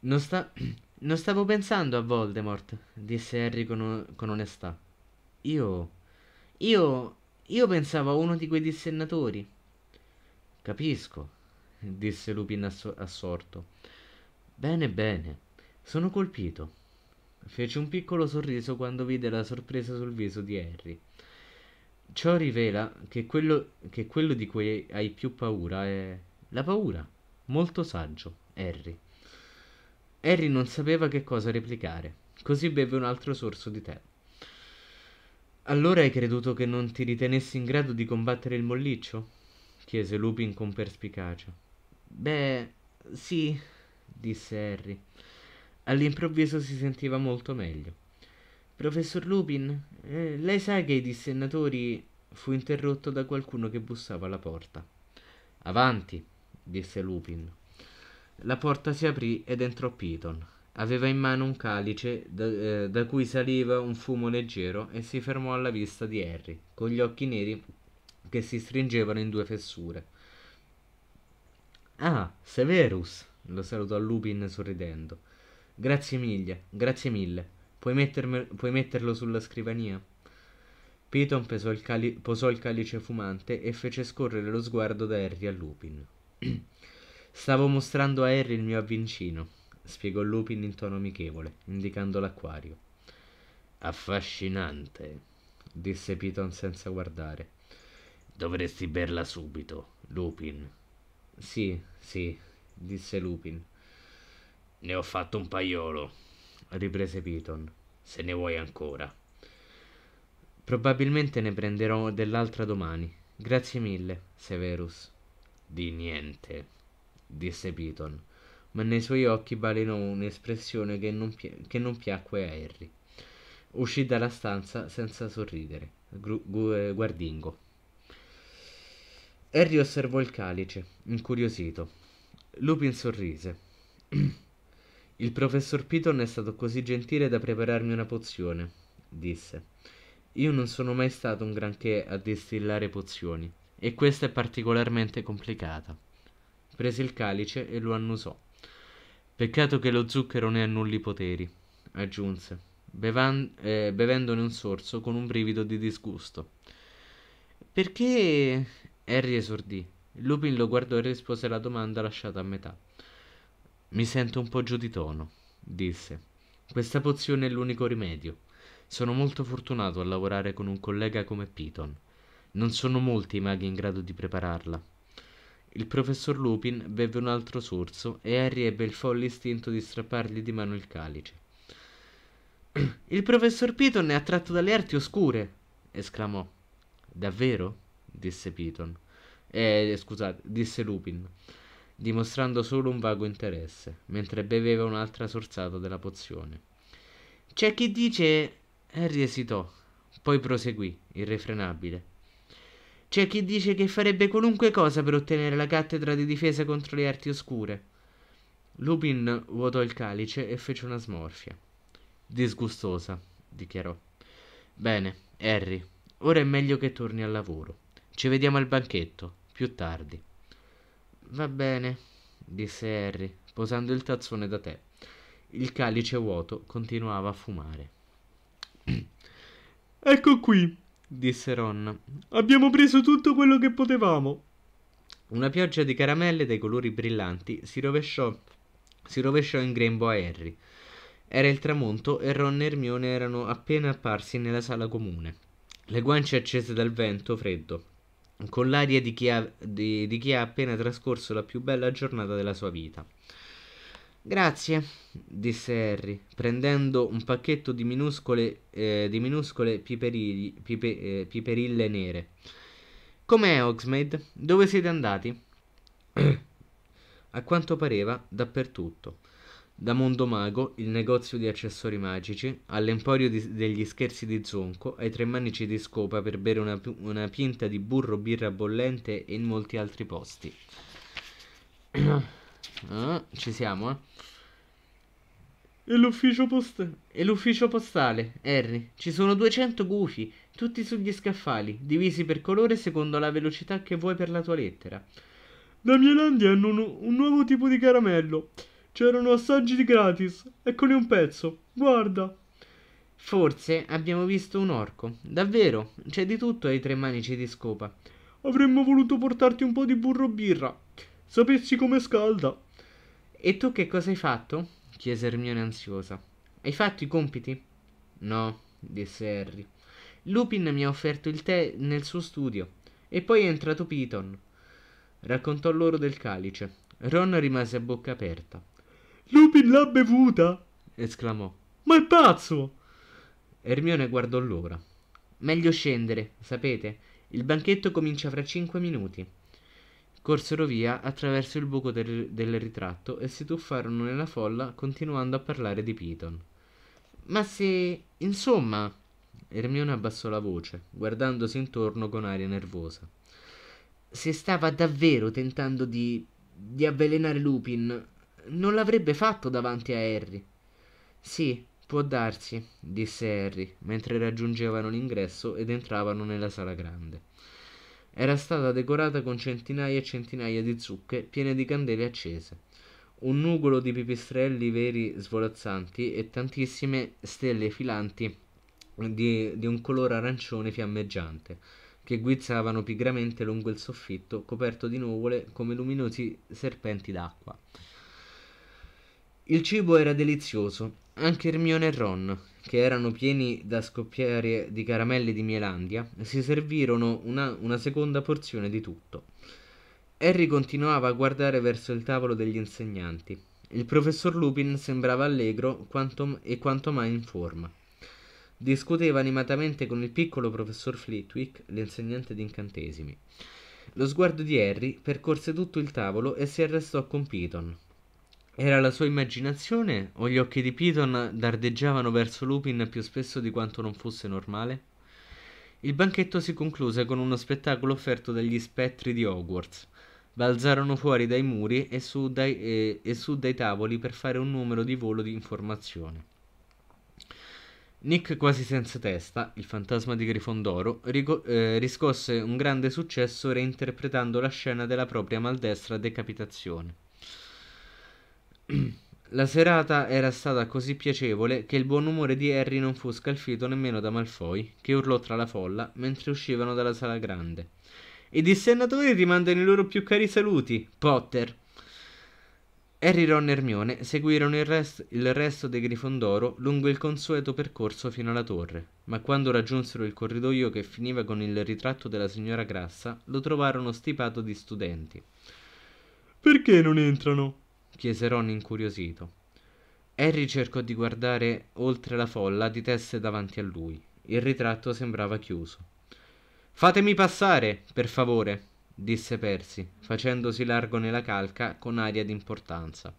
Non, sta, non, stavo pensando a Voldemort, disse Harry con, con onestà. Io. Io. Io pensavo a uno di quei dissennatori. Capisco, disse Lupin assorto. Bene, bene, sono colpito. Fece un piccolo sorriso quando vide la sorpresa sul viso di Harry. Ciò rivela che quello, che quello di cui hai più paura è la paura. Molto saggio, Harry. Harry non sapeva che cosa replicare, così beve un altro sorso di tè. Allora hai creduto che non ti ritenessi in grado di combattere il molliccio? chiese Lupin con perspicacia. Beh, sì, disse Harry. All'improvviso si sentiva molto meglio. Professor Lupin, eh, lei sa che i dissennatori... fu interrotto da qualcuno che bussava alla porta. Avanti, disse Lupin. La porta si aprì ed entrò Piton. Aveva in mano un calice da, eh, da, cui saliva un fumo leggero e si fermò alla vista di Harry, con gli occhi neri che si stringevano in due fessure. Ah, Severus, lo salutò Lupin sorridendo. Grazie mille, grazie mille. Puoi, puoi metterlo sulla scrivania? Piton il posò il calice fumante e fece scorrere lo sguardo da Harry a Lupin. Stavo mostrando a Harry il mio avvincino, spiegò Lupin in tono amichevole, indicando l'acquario. Affascinante, disse Piton senza guardare. Dovresti berla subito, Lupin. Sì, sì, disse Lupin. Ne ho fatto un paiolo, riprese Piton, se ne vuoi ancora. Probabilmente ne prenderò dell'altra domani. Grazie mille, Severus. Di niente, disse Piton, ma nei suoi occhi balenò un'espressione che non, che non piacque a Harry. Uscì dalla stanza senza sorridere, guardingo. Harry osservò il calice, incuriosito. Lupin sorrise. Il professor Piton è stato così gentile da prepararmi una pozione, disse. Io non sono mai stato un granché a distillare pozioni, e questa è particolarmente complicata. Prese il calice e lo annusò. Peccato che lo zucchero ne annulli i poteri, aggiunse, bevan- eh, bevendone un sorso con un brivido di disgusto. Perché Harry esordì. Lupin lo guardò e rispose alla domanda lasciata a metà. Mi sento un po' giù di tono, disse. Questa pozione è l'unico rimedio. Sono molto fortunato a lavorare con un collega come Piton. Non sono molti i maghi in grado di prepararla. Il professor Lupin beve un altro sorso e Harry ebbe il folle istinto di strappargli di mano il calice. Il professor Piton è attratto dalle arti oscure, esclamò. Davvero? disse Piton. Eh, scusate, disse Lupin, dimostrando solo un vago interesse, mentre beveva un'altra sorsata della pozione. C'è chi dice... Harry esitò, poi proseguì, irrefrenabile. C'è chi dice che farebbe qualunque cosa per ottenere la cattedra di difesa contro le arti oscure. Lupin vuotò il calice e fece una smorfia. Disgustosa, dichiarò. Bene, Harry, ora è meglio che torni al lavoro. Ci vediamo al banchetto, più tardi. Va bene, disse Harry, posando il tazzone da tè. Il calice vuoto continuava a fumare. Ecco qui, disse Ron. Abbiamo preso tutto quello che potevamo. Una pioggia di caramelle dai colori brillanti si rovesciò, si rovesciò in grembo a Harry. Era il tramonto e Ron e Hermione erano appena apparsi nella sala comune, le guance accese dal vento freddo con l'aria di chi, ha, di, di chi ha appena trascorso la più bella giornata della sua vita. Grazie, disse Harry, prendendo un pacchetto di minuscole, eh, di minuscole piperili, pipe, eh, piperille nere. Com'è Oxmade? Dove siete andati? A quanto pareva, dappertutto. Da Mondo Mago, il negozio di accessori magici, all'emporio di- degli scherzi di Zonco, ai tre manici di Scopa per bere una, una pinta di burro, birra bollente e in molti altri posti. ah, ci siamo, eh? E l'ufficio, post- e l'ufficio postale, Harry. Ci sono 200 gufi, tutti sugli scaffali, divisi per colore secondo la velocità che vuoi per la tua lettera. Da Mielandia hanno un, un nuovo tipo di caramello. C'erano assaggi di gratis. Eccone un pezzo. Guarda. Forse abbiamo visto un orco. Davvero, c'è di tutto ai tre manici di scopa. Avremmo voluto portarti un po' di burro birra. Sapessi come scalda. E tu che cosa hai fatto? chiese Ermione ansiosa. Hai fatto i compiti? No, disse Harry. Lupin mi ha offerto il tè nel suo studio. E poi è entrato Piton. Raccontò loro del calice. Ron rimase a bocca aperta. Lupin l'ha bevuta! esclamò. Ma è pazzo! Ermione guardò l'ora. Meglio scendere, sapete. Il banchetto comincia fra cinque minuti. Corsero via attraverso il buco del, del ritratto e si tuffarono nella folla continuando a parlare di Piton. Ma se... insomma... Ermione abbassò la voce, guardandosi intorno con aria nervosa. Se stava davvero tentando di... di avvelenare Lupin, non l'avrebbe fatto davanti a Harry. Sì, può darsi, disse Harry, mentre raggiungevano l'ingresso ed entravano nella sala grande. Era stata decorata con centinaia e centinaia di zucche piene di candele accese, un nugolo di pipistrelli veri svolazzanti e tantissime stelle filanti di, di un colore arancione fiammeggiante, che guizzavano pigramente lungo il soffitto coperto di nuvole come luminosi serpenti d'acqua. Il cibo era delizioso, anche Hermione e Ron, che erano pieni da scoppiare di caramelle di Mielandia, si servirono una, una seconda porzione di tutto. Harry continuava a guardare verso il tavolo degli insegnanti. Il professor Lupin sembrava allegro quanto, e quanto mai in forma. Discuteva animatamente con il piccolo professor Flitwick, l'insegnante di incantesimi. Lo sguardo di Harry percorse tutto il tavolo e si arrestò con Piton, era la sua immaginazione o gli occhi di Piton dardeggiavano verso Lupin più spesso di quanto non fosse normale? Il banchetto si concluse con uno spettacolo offerto dagli spettri di Hogwarts. Balzarono fuori dai muri e su dai, e, e su dai tavoli per fare un numero di volo di informazione. Nick quasi senza testa, il fantasma di Grifondoro, rico- eh, riscosse un grande successo reinterpretando la scena della propria maldestra decapitazione. La serata era stata così piacevole che il buon umore di Harry non fu scalfito nemmeno da Malfoy, che urlò tra la folla mentre uscivano dalla sala grande. I dissennatori ti mandano i loro più cari saluti, Potter. Harry, Ron e Hermione seguirono il, rest- il resto dei Grifondoro lungo il consueto percorso fino alla torre, ma quando raggiunsero il corridoio che finiva con il ritratto della signora Grassa, lo trovarono stipato di studenti. Perché non entrano? chiese Ron incuriosito. Harry cercò di guardare oltre la folla di teste davanti a lui. Il ritratto sembrava chiuso. Fatemi passare, per favore, disse Percy, facendosi largo nella calca con aria d'importanza.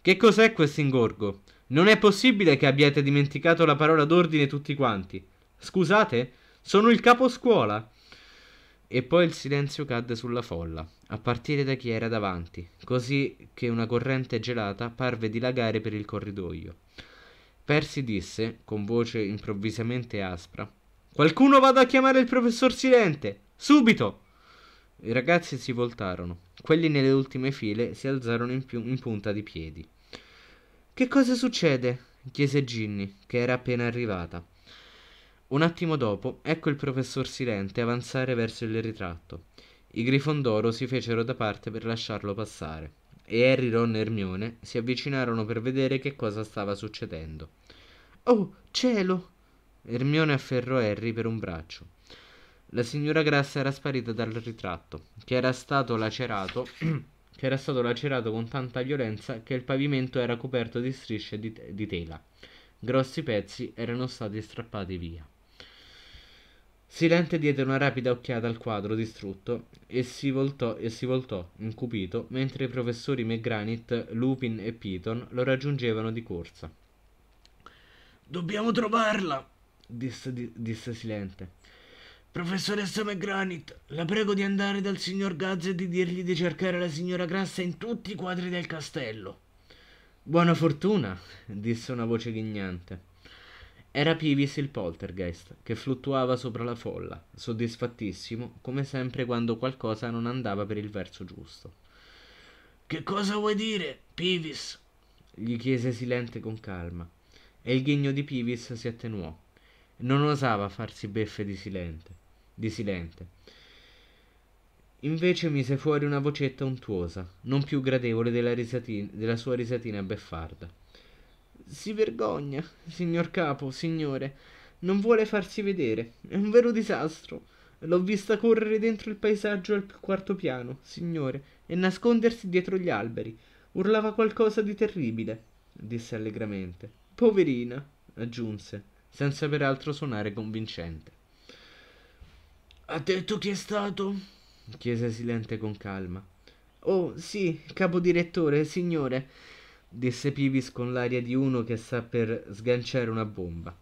Che cos'è questo ingorgo? Non è possibile che abbiate dimenticato la parola d'ordine tutti quanti. Scusate, sono il capo scuola. E poi il silenzio cadde sulla folla, a partire da chi era davanti, così che una corrente gelata parve dilagare per il corridoio. Percy disse, con voce improvvisamente aspra, Qualcuno vada a chiamare il professor Silente! Subito! I ragazzi si voltarono. Quelli nelle ultime file si alzarono in, più, in punta di piedi. Che cosa succede? chiese Ginny, che era appena arrivata un attimo dopo ecco il professor silente avanzare verso il ritratto i grifondoro si fecero da parte per lasciarlo passare e harry ron e Hermione si avvicinarono per vedere che cosa stava succedendo oh cielo Hermione afferrò harry per un braccio la signora grassa era sparita dal ritratto che era stato lacerato che era stato lacerato con tanta violenza che il pavimento era coperto di strisce di, di tela grossi pezzi erano stati strappati via Silente diede una rapida occhiata al quadro distrutto e si voltò, e si voltò incupito, mentre i professori McGranit, Lupin e Piton lo raggiungevano di corsa. Dobbiamo trovarla, disse, di, disse Silente. Professoressa McGranit, la prego di andare dal signor Gazza e di dirgli di cercare la signora Grassa in tutti i quadri del castello. Buona fortuna, disse una voce ghignante. Era Pivis il poltergeist, che fluttuava sopra la folla, soddisfattissimo, come sempre quando qualcosa non andava per il verso giusto. Che cosa vuoi dire, Pivis? gli chiese Silente con calma, e il ghigno di Pivis si attenuò. Non osava farsi beffe di Silente. Di Silente. Invece mise fuori una vocetta untuosa, non più gradevole della, risatina, della sua risatina beffarda. Si vergogna, signor capo, signore. Non vuole farsi vedere. È un vero disastro. L'ho vista correre dentro il paesaggio al quarto piano, signore, e nascondersi dietro gli alberi. Urlava qualcosa di terribile, disse allegramente. Poverina, aggiunse, senza peraltro suonare convincente. Ha detto chi è stato? chiese Silente con calma. Oh, sì, capo direttore, signore disse Pivis con l'aria di uno che sta per sganciare una bomba.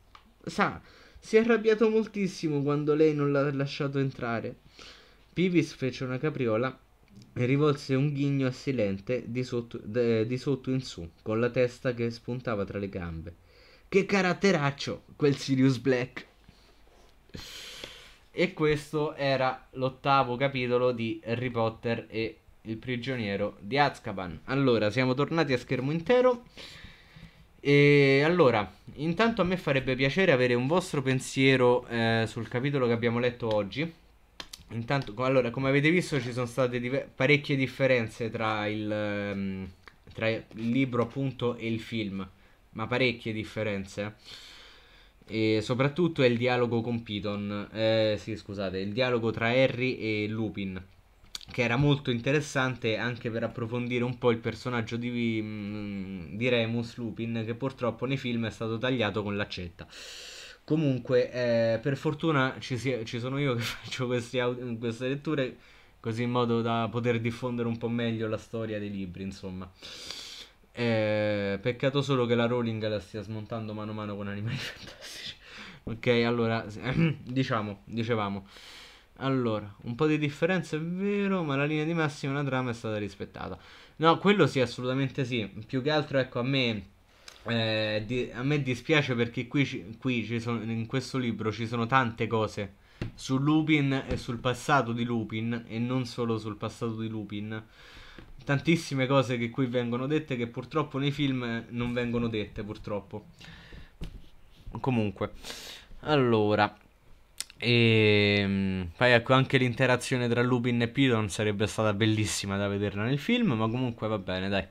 Sa, si è arrabbiato moltissimo quando lei non l'ha lasciato entrare. Pivis fece una capriola e rivolse un ghigno a Silente di sotto, de, di sotto in su, con la testa che spuntava tra le gambe. Che caratteraccio quel Sirius Black! E questo era l'ottavo capitolo di Harry Potter e il prigioniero di Azkaban. Allora, siamo tornati a schermo intero. E allora, intanto a me farebbe piacere avere un vostro pensiero eh, sul capitolo che abbiamo letto oggi. Intanto, allora, come avete visto, ci sono state diver- parecchie differenze tra il, um, tra il libro appunto e il film, ma parecchie differenze. E soprattutto è il dialogo con Piton. Eh, sì, scusate, il dialogo tra Harry e Lupin che era molto interessante anche per approfondire un po' il personaggio di, mm, di Remus Lupin che purtroppo nei film è stato tagliato con l'accetta. Comunque, eh, per fortuna ci, si, ci, sono io che faccio queste, queste letture così in modo da poter diffondere un po' meglio la storia dei libri, insomma. Eh, peccato solo che la Rowling la stia smontando mano a mano con animali fantastici. Ok, allora, diciamo, dicevamo. Allora, un po' di differenza è vero, ma la linea di massima e la trama è stata rispettata. No, quello sì, assolutamente sì. Più che altro, ecco, a me, eh, di, a me dispiace perché qui, qui sono, in questo libro ci sono tante cose su Lupin e sul passato di Lupin e non solo sul passato di Lupin. Tantissime cose che qui vengono dette che purtroppo nei film eh, non vengono dette, purtroppo. Comunque, allora, e ehm, poi ecco anche l'interazione tra Lupin e Piton sarebbe stata bellissima da vederla nel film, ma comunque va bene, dai.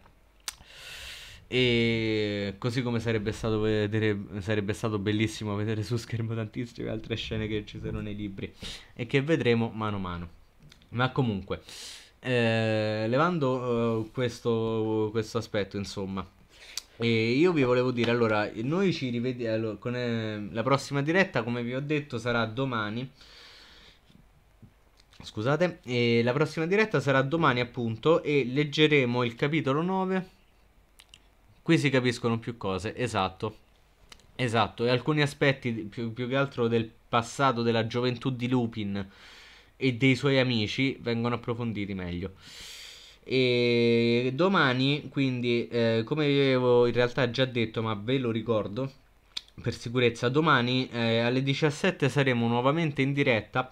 E così come sarebbe stato, vedere, sarebbe stato bellissimo vedere su schermo tantissime altre scene che ci sono nei libri e che vedremo mano a mano. Ma comunque, eh, levando eh, questo, questo aspetto, insomma, e io vi volevo dire, allora, noi ci rivediamo allora, con eh, la prossima diretta, come vi ho detto, sarà domani. Scusate, eh, la prossima diretta sarà domani appunto e leggeremo il capitolo 9. Qui si capiscono più cose, esatto. Esatto, e alcuni aspetti più, più che altro del passato della gioventù di Lupin e dei suoi amici vengono approfonditi meglio. E domani, quindi, eh, come vi avevo in realtà già detto, ma ve lo ricordo per sicurezza, domani eh, alle 17 saremo nuovamente in diretta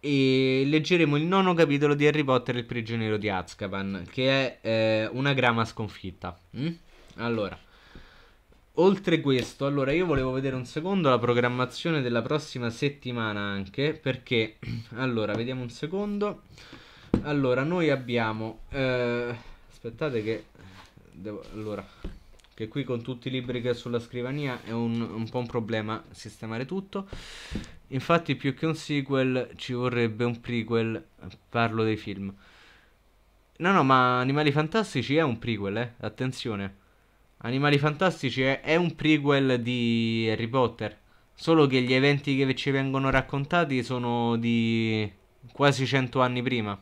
e leggeremo il nono capitolo di Harry Potter il prigioniero di Azkaban, che è eh, una grama sconfitta. Mm? Allora, oltre questo, allora io volevo vedere un secondo la programmazione della prossima settimana anche, perché, allora, vediamo un secondo. Allora, noi abbiamo... Eh, aspettate che... Devo, allora, che qui con tutti i libri che ho sulla scrivania è un, un po' un problema sistemare tutto. Infatti più che un sequel ci vorrebbe un prequel, parlo dei film. No, no, ma Animali Fantastici è un prequel, eh? Attenzione. Animali Fantastici è, è un prequel di Harry Potter. Solo che gli eventi che ci vengono raccontati sono di quasi 100 anni prima.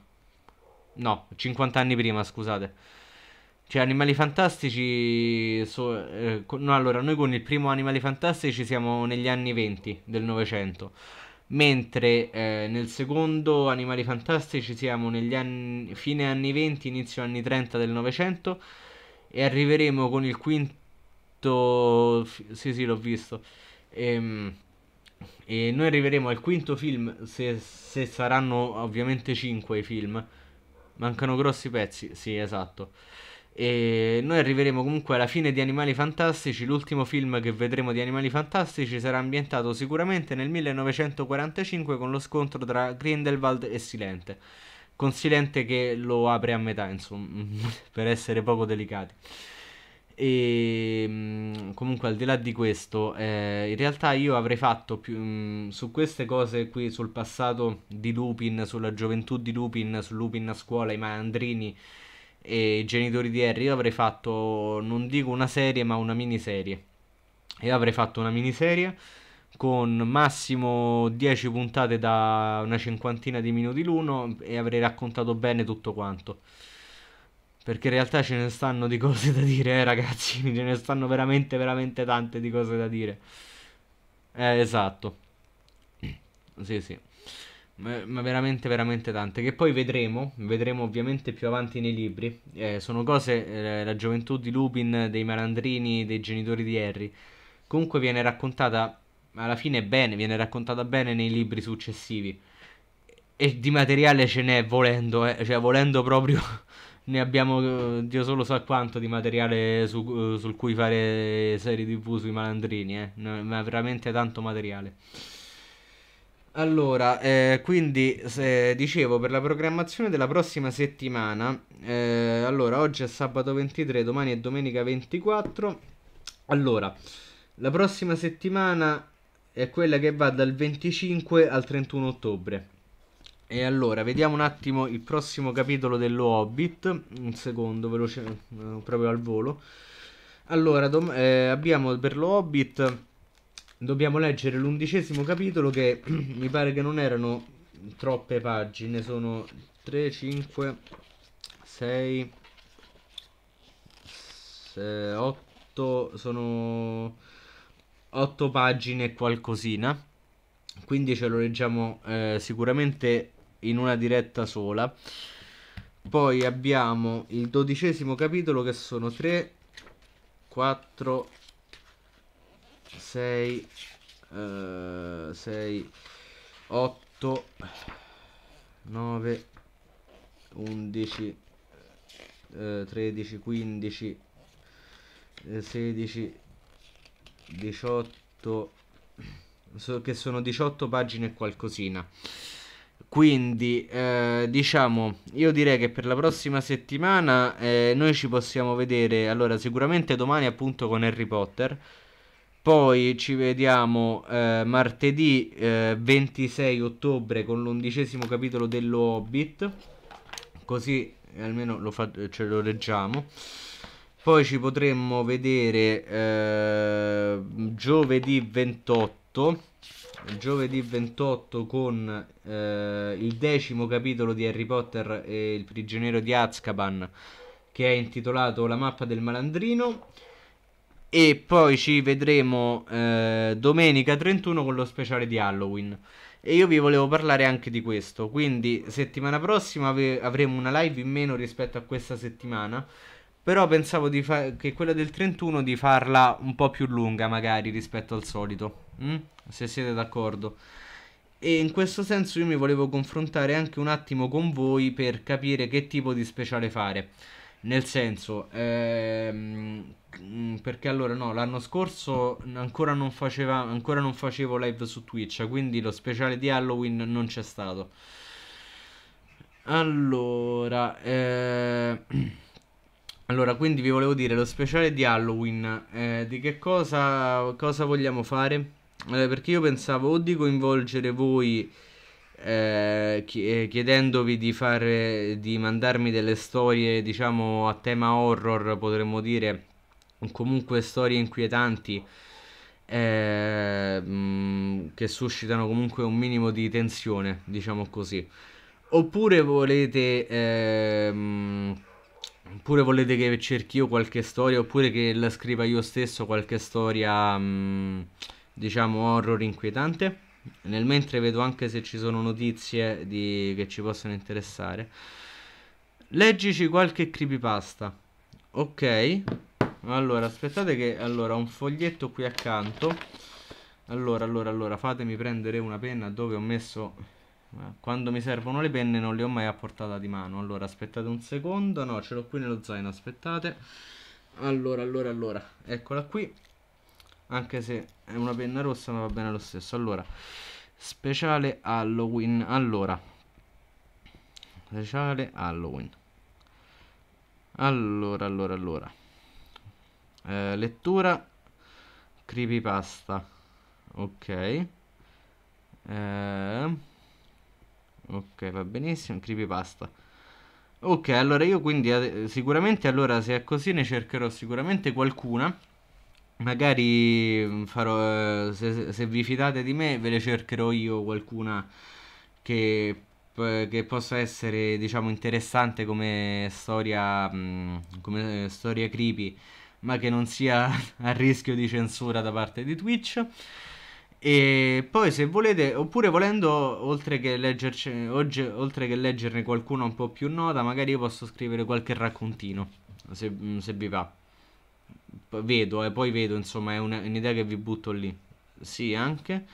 No, 50 anni prima, scusate. Cioè, Animali Fantastici... So, eh, no, allora, noi con il primo Animali Fantastici siamo negli anni 20 del Novecento. Mentre eh, nel secondo Animali Fantastici siamo negli anni... fine anni 20, inizio anni 30 del Novecento. E arriveremo con il quinto... Sì, sì, l'ho visto. Ehm... E noi arriveremo al quinto film, se, se saranno ovviamente cinque i film, Mancano grossi pezzi, sì, esatto. E noi arriveremo comunque alla fine di Animali Fantastici. L'ultimo film che vedremo di Animali Fantastici sarà ambientato sicuramente nel 1945 con lo scontro tra Grindelwald e Silente. Con Silente che lo apre a metà, insomma, per essere poco delicati. E mm, comunque al di là di questo, eh, in realtà io avrei fatto più, mh, mm, su queste cose qui, sul passato di Lupin, sulla gioventù di Lupin, su Lupin a scuola, i malandrini e i genitori di Harry, io avrei fatto, non dico una serie, ma una miniserie. Io avrei fatto una miniserie con massimo 10 puntate da una cinquantina di minuti l'uno e avrei raccontato bene tutto quanto. Perché in realtà ce ne stanno di cose da dire, eh ragazzi. Ce ne stanno veramente, veramente tante di cose da dire. Eh, esatto. Sì, sì. Ma veramente, veramente tante. Che poi vedremo, vedremo ovviamente più avanti nei libri. Eh, sono cose, eh, la gioventù di Lupin, dei malandrini, dei genitori di Harry. Comunque viene raccontata, alla fine bene, viene raccontata bene nei libri successivi. E di materiale ce n'è volendo, eh. cioè volendo proprio ne abbiamo eh, Dio solo sa quanto di materiale su, eh, sul cui fare serie tv sui malandrini, eh. ma veramente tanto materiale. Allora, eh, quindi dicevo per la programmazione della prossima settimana, eh, allora oggi è sabato 23, domani è domenica 24. Allora, la prossima settimana è quella che va dal 25 al 31 ottobre. E allora, vediamo un attimo il prossimo capitolo dello Hobbit, un secondo, veloce, eh, proprio al volo. Allora, eh, abbiamo per lo Hobbit, dobbiamo leggere l'undicesimo capitolo che mi pare che non erano troppe pagine, sono 3, 5, 6, 6 8, sono 8 pagine e qualcosina quindi ce lo leggiamo eh, sicuramente in una diretta sola. Poi abbiamo il dodicesimo capitolo che sono 3, 4, 6, 6, 8, 9, 11, 13, 15, 16, 18, che sono 18 pagine e qualcosina. Quindi, eh, diciamo, io direi che per la prossima settimana eh, noi ci possiamo vedere, allora, sicuramente domani appunto con Harry Potter. Poi ci vediamo eh, martedì 26 eh, ottobre con l'undicesimo capitolo dello Hobbit. Così eh, almeno lo ce lo leggiamo. Poi ci potremmo vedere eh, giovedì 28 giovedì 28 con eh, il decimo capitolo di Harry Potter e il prigioniero di Azkaban che è intitolato La mappa del malandrino e poi ci vedremo eh, domenica 31 con lo speciale di Halloween e io vi volevo parlare anche di questo quindi settimana prossima ave- avremo una live in meno rispetto a questa settimana però pensavo fa- che quella del 31 di farla un po' più lunga magari rispetto al solito mm? se siete d'accordo. E in questo senso io mi volevo confrontare anche un attimo con voi per capire che tipo di speciale fare. Nel senso, ehm, mm, perché allora no, l'anno scorso ancora non, faceva, ancora non facevo live su Twitch, quindi lo speciale di Halloween non c'è stato. Allora, eh, allora, quindi vi volevo dire lo speciale di Halloween, eh, di che cosa, cosa vogliamo fare? Eh, perché io pensavo o di coinvolgere voi eh, eh, chiedendovi di fare di mandarmi delle storie diciamo a tema horror potremmo dire o comunque storie inquietanti eh, che suscitano comunque un minimo di tensione diciamo così oppure volete eh, oppure volete che cerchi io qualche storia oppure che la scriva io stesso qualche storia mh, diciamo horror inquietante nel mentre vedo anche se ci sono notizie di... che ci possono interessare leggici qualche creepypasta ok allora aspettate che allora ho un foglietto qui accanto allora allora allora fatemi prendere una penna dove ho messo eh, quando mi servono le penne non le ho mai a portata di mano allora aspettate un secondo no ce l'ho qui nello zaino aspettate allora allora allora eccola qui anche se è una penna rossa ma va bene lo stesso. Allora, speciale Halloween. Allora, speciale Halloween. Allora, allora, allora. Eh, lettura creepypasta. Ok. Eh, ok, va benissimo, creepypasta. Ok, allora io quindi sicuramente allora se è così ne cercherò sicuramente qualcuna Magari mm, farò, eh, se, se, vi fidate di me, ve ne cercherò io qualcuna che, che possa essere, diciamo, interessante come storia, mm, come eh, storia creepy, ma che non sia a rischio di censura da parte di Twitch. E poi se volete, oppure volendo, oltre che, leggerci, oggi, oltre che leggerne qualcuna un po' più nota, magari io posso scrivere qualche raccontino, se, mm, se vi va vedo, eh, poi vedo, insomma, è un'idea che vi butto lì. Sì, anche.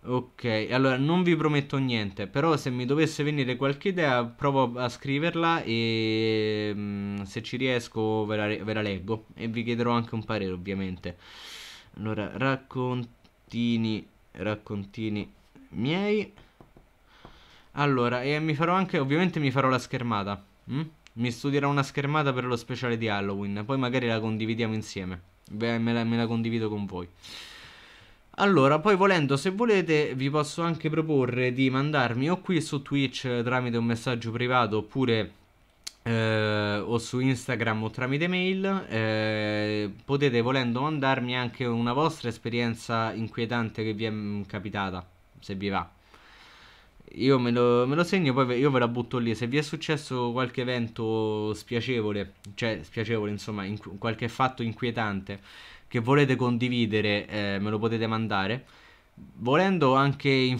Ok, allora non vi prometto niente, però se mi dovesse venire qualche idea provo a scriverla e mh, mm, se ci riesco ve la, ve la, leggo e vi chiederò anche un parere ovviamente. Allora, raccontini, raccontini miei. Allora, e mi farò anche, ovviamente mi farò la schermata. Mh? Mm? Mi studierò una schermata per lo speciale di Halloween, poi magari la condividiamo insieme. Beh, me la, me la condivido con voi. Allora, poi volendo, se volete, vi posso anche proporre di mandarmi o qui su Twitch eh, tramite un messaggio privato oppure eh, o su Instagram o tramite mail. Eh, potete volendo mandarmi anche una vostra esperienza inquietante che vi è mm, capitata, se vi va. Io me lo, me lo, segno, poi io ve la butto lì. Se vi è successo qualche evento spiacevole, cioè spiacevole, insomma, in, qualche fatto inquietante che volete condividere, eh, me lo potete mandare. Volendo anche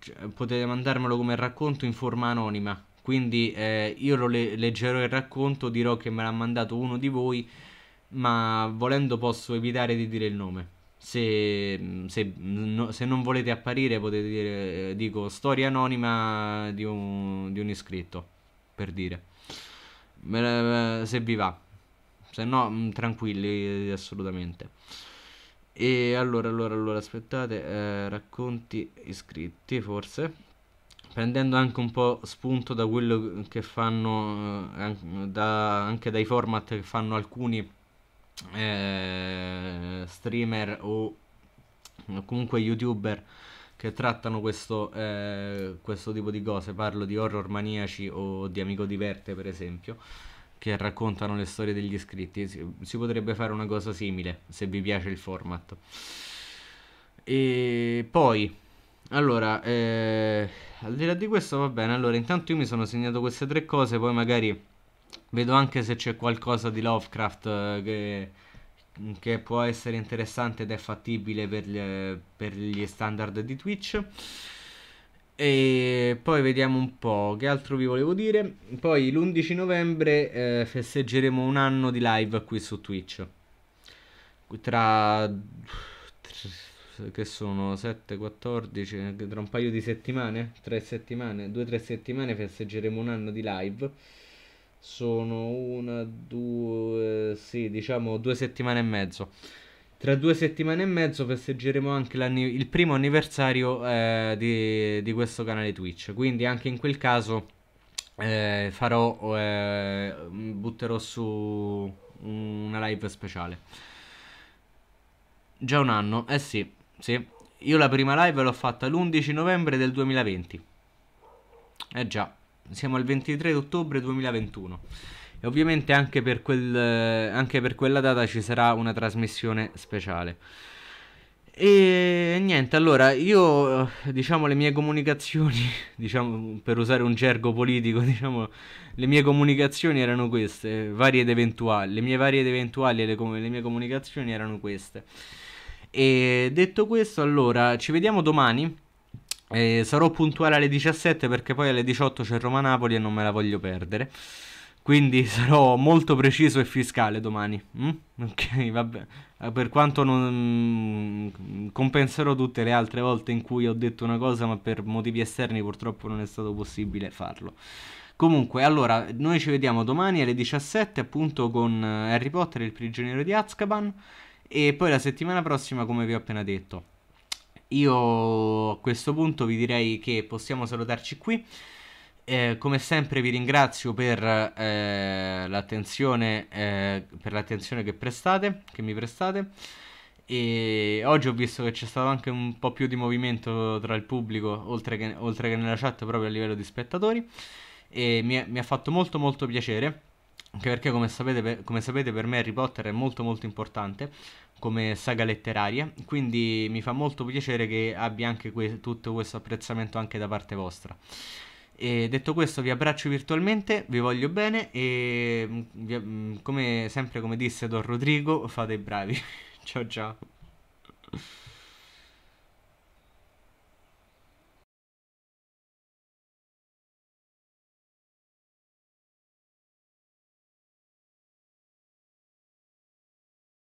cioè, potete mandarmelo come racconto in forma anonima. Quindi eh, io lo le leggerò il racconto, dirò che me l'ha mandato uno di voi, ma volendo posso evitare di dire il nome se, se, no, se, non volete apparire potete dire eh, dico storia anonima di un, di un iscritto per dire se vi va se no mm, tranquilli eh, assolutamente e allora allora allora aspettate eh, racconti iscritti forse prendendo anche un po' spunto da quello che fanno eh, da, anche dai format che fanno alcuni eh, streamer o comunque youtuber che trattano questo, eh, questo tipo di cose, parlo di horror maniaci o di Amico Diverte per esempio, che raccontano le storie degli iscritti, si, si potrebbe fare una cosa simile se vi piace il format. E poi, allora, eh, al di là di questo va bene, allora intanto io mi sono segnato queste tre cose, poi magari Vedo anche se c'è qualcosa di Lovecraft eh, che, che può essere interessante ed è fattibile per gli, per gli standard di Twitch. E poi vediamo un po' che altro vi volevo dire. Poi l'11 novembre eh, festeggeremo un anno di live qui su Twitch. Tra... tra che sono 7, 14, eh, tra un paio di settimane, 3 settimane, 2-3 settimane festeggeremo un anno di live sono una, due, sì, diciamo due settimane e mezzo. Tra due settimane e mezzo festeggeremo anche il primo anniversario eh, di, di, questo canale Twitch, quindi anche in quel caso eh, farò, eh, butterò su una live speciale. Già un anno, eh sì, sì. Io la prima live l'ho fatta l'11 novembre del 2020. Eh già siamo al 23 ottobre 2021 e ovviamente anche per, quel, anche per quella data ci sarà una trasmissione speciale. E niente, allora io diciamo le mie comunicazioni, diciamo per usare un gergo politico, diciamo le mie comunicazioni erano queste, varie ed eventuali, le mie varie ed eventuali e le, le mie comunicazioni erano queste. E detto questo, allora ci vediamo domani e eh, sarò puntuale alle 17 perché poi alle 18 c'è Roma-Napoli e non me la voglio perdere. Quindi sarò molto preciso e fiscale domani. Mm? Ok, vabbè. Eh, per quanto non mm, compenserò tutte le altre volte in cui ho detto una cosa, ma per motivi esterni purtroppo non è stato possibile farlo. Comunque, allora, noi ci vediamo domani alle 17 appunto con eh, Harry Potter e il prigioniero di Azkaban e poi la settimana prossima come vi ho appena detto. Io a questo punto vi direi che possiamo salutarci qui. Eh, come sempre vi ringrazio per, eh, l'attenzione, eh, per l'attenzione che, prestate, che mi prestate. E oggi ho visto che c'è stato anche un po' più di movimento tra il pubblico, oltre che, oltre che nella chat, proprio a livello di spettatori. E mi, è, mi ha fatto molto molto piacere anche perché come sapete, per, come sapete, per, me Harry Potter è molto molto importante come saga letteraria, quindi mi fa molto piacere che abbia anche que- tutto questo apprezzamento anche da parte vostra. E detto questo vi abbraccio virtualmente, vi voglio bene e mm, vi, mm, come sempre come disse Don Rodrigo fate i bravi. ciao ciao.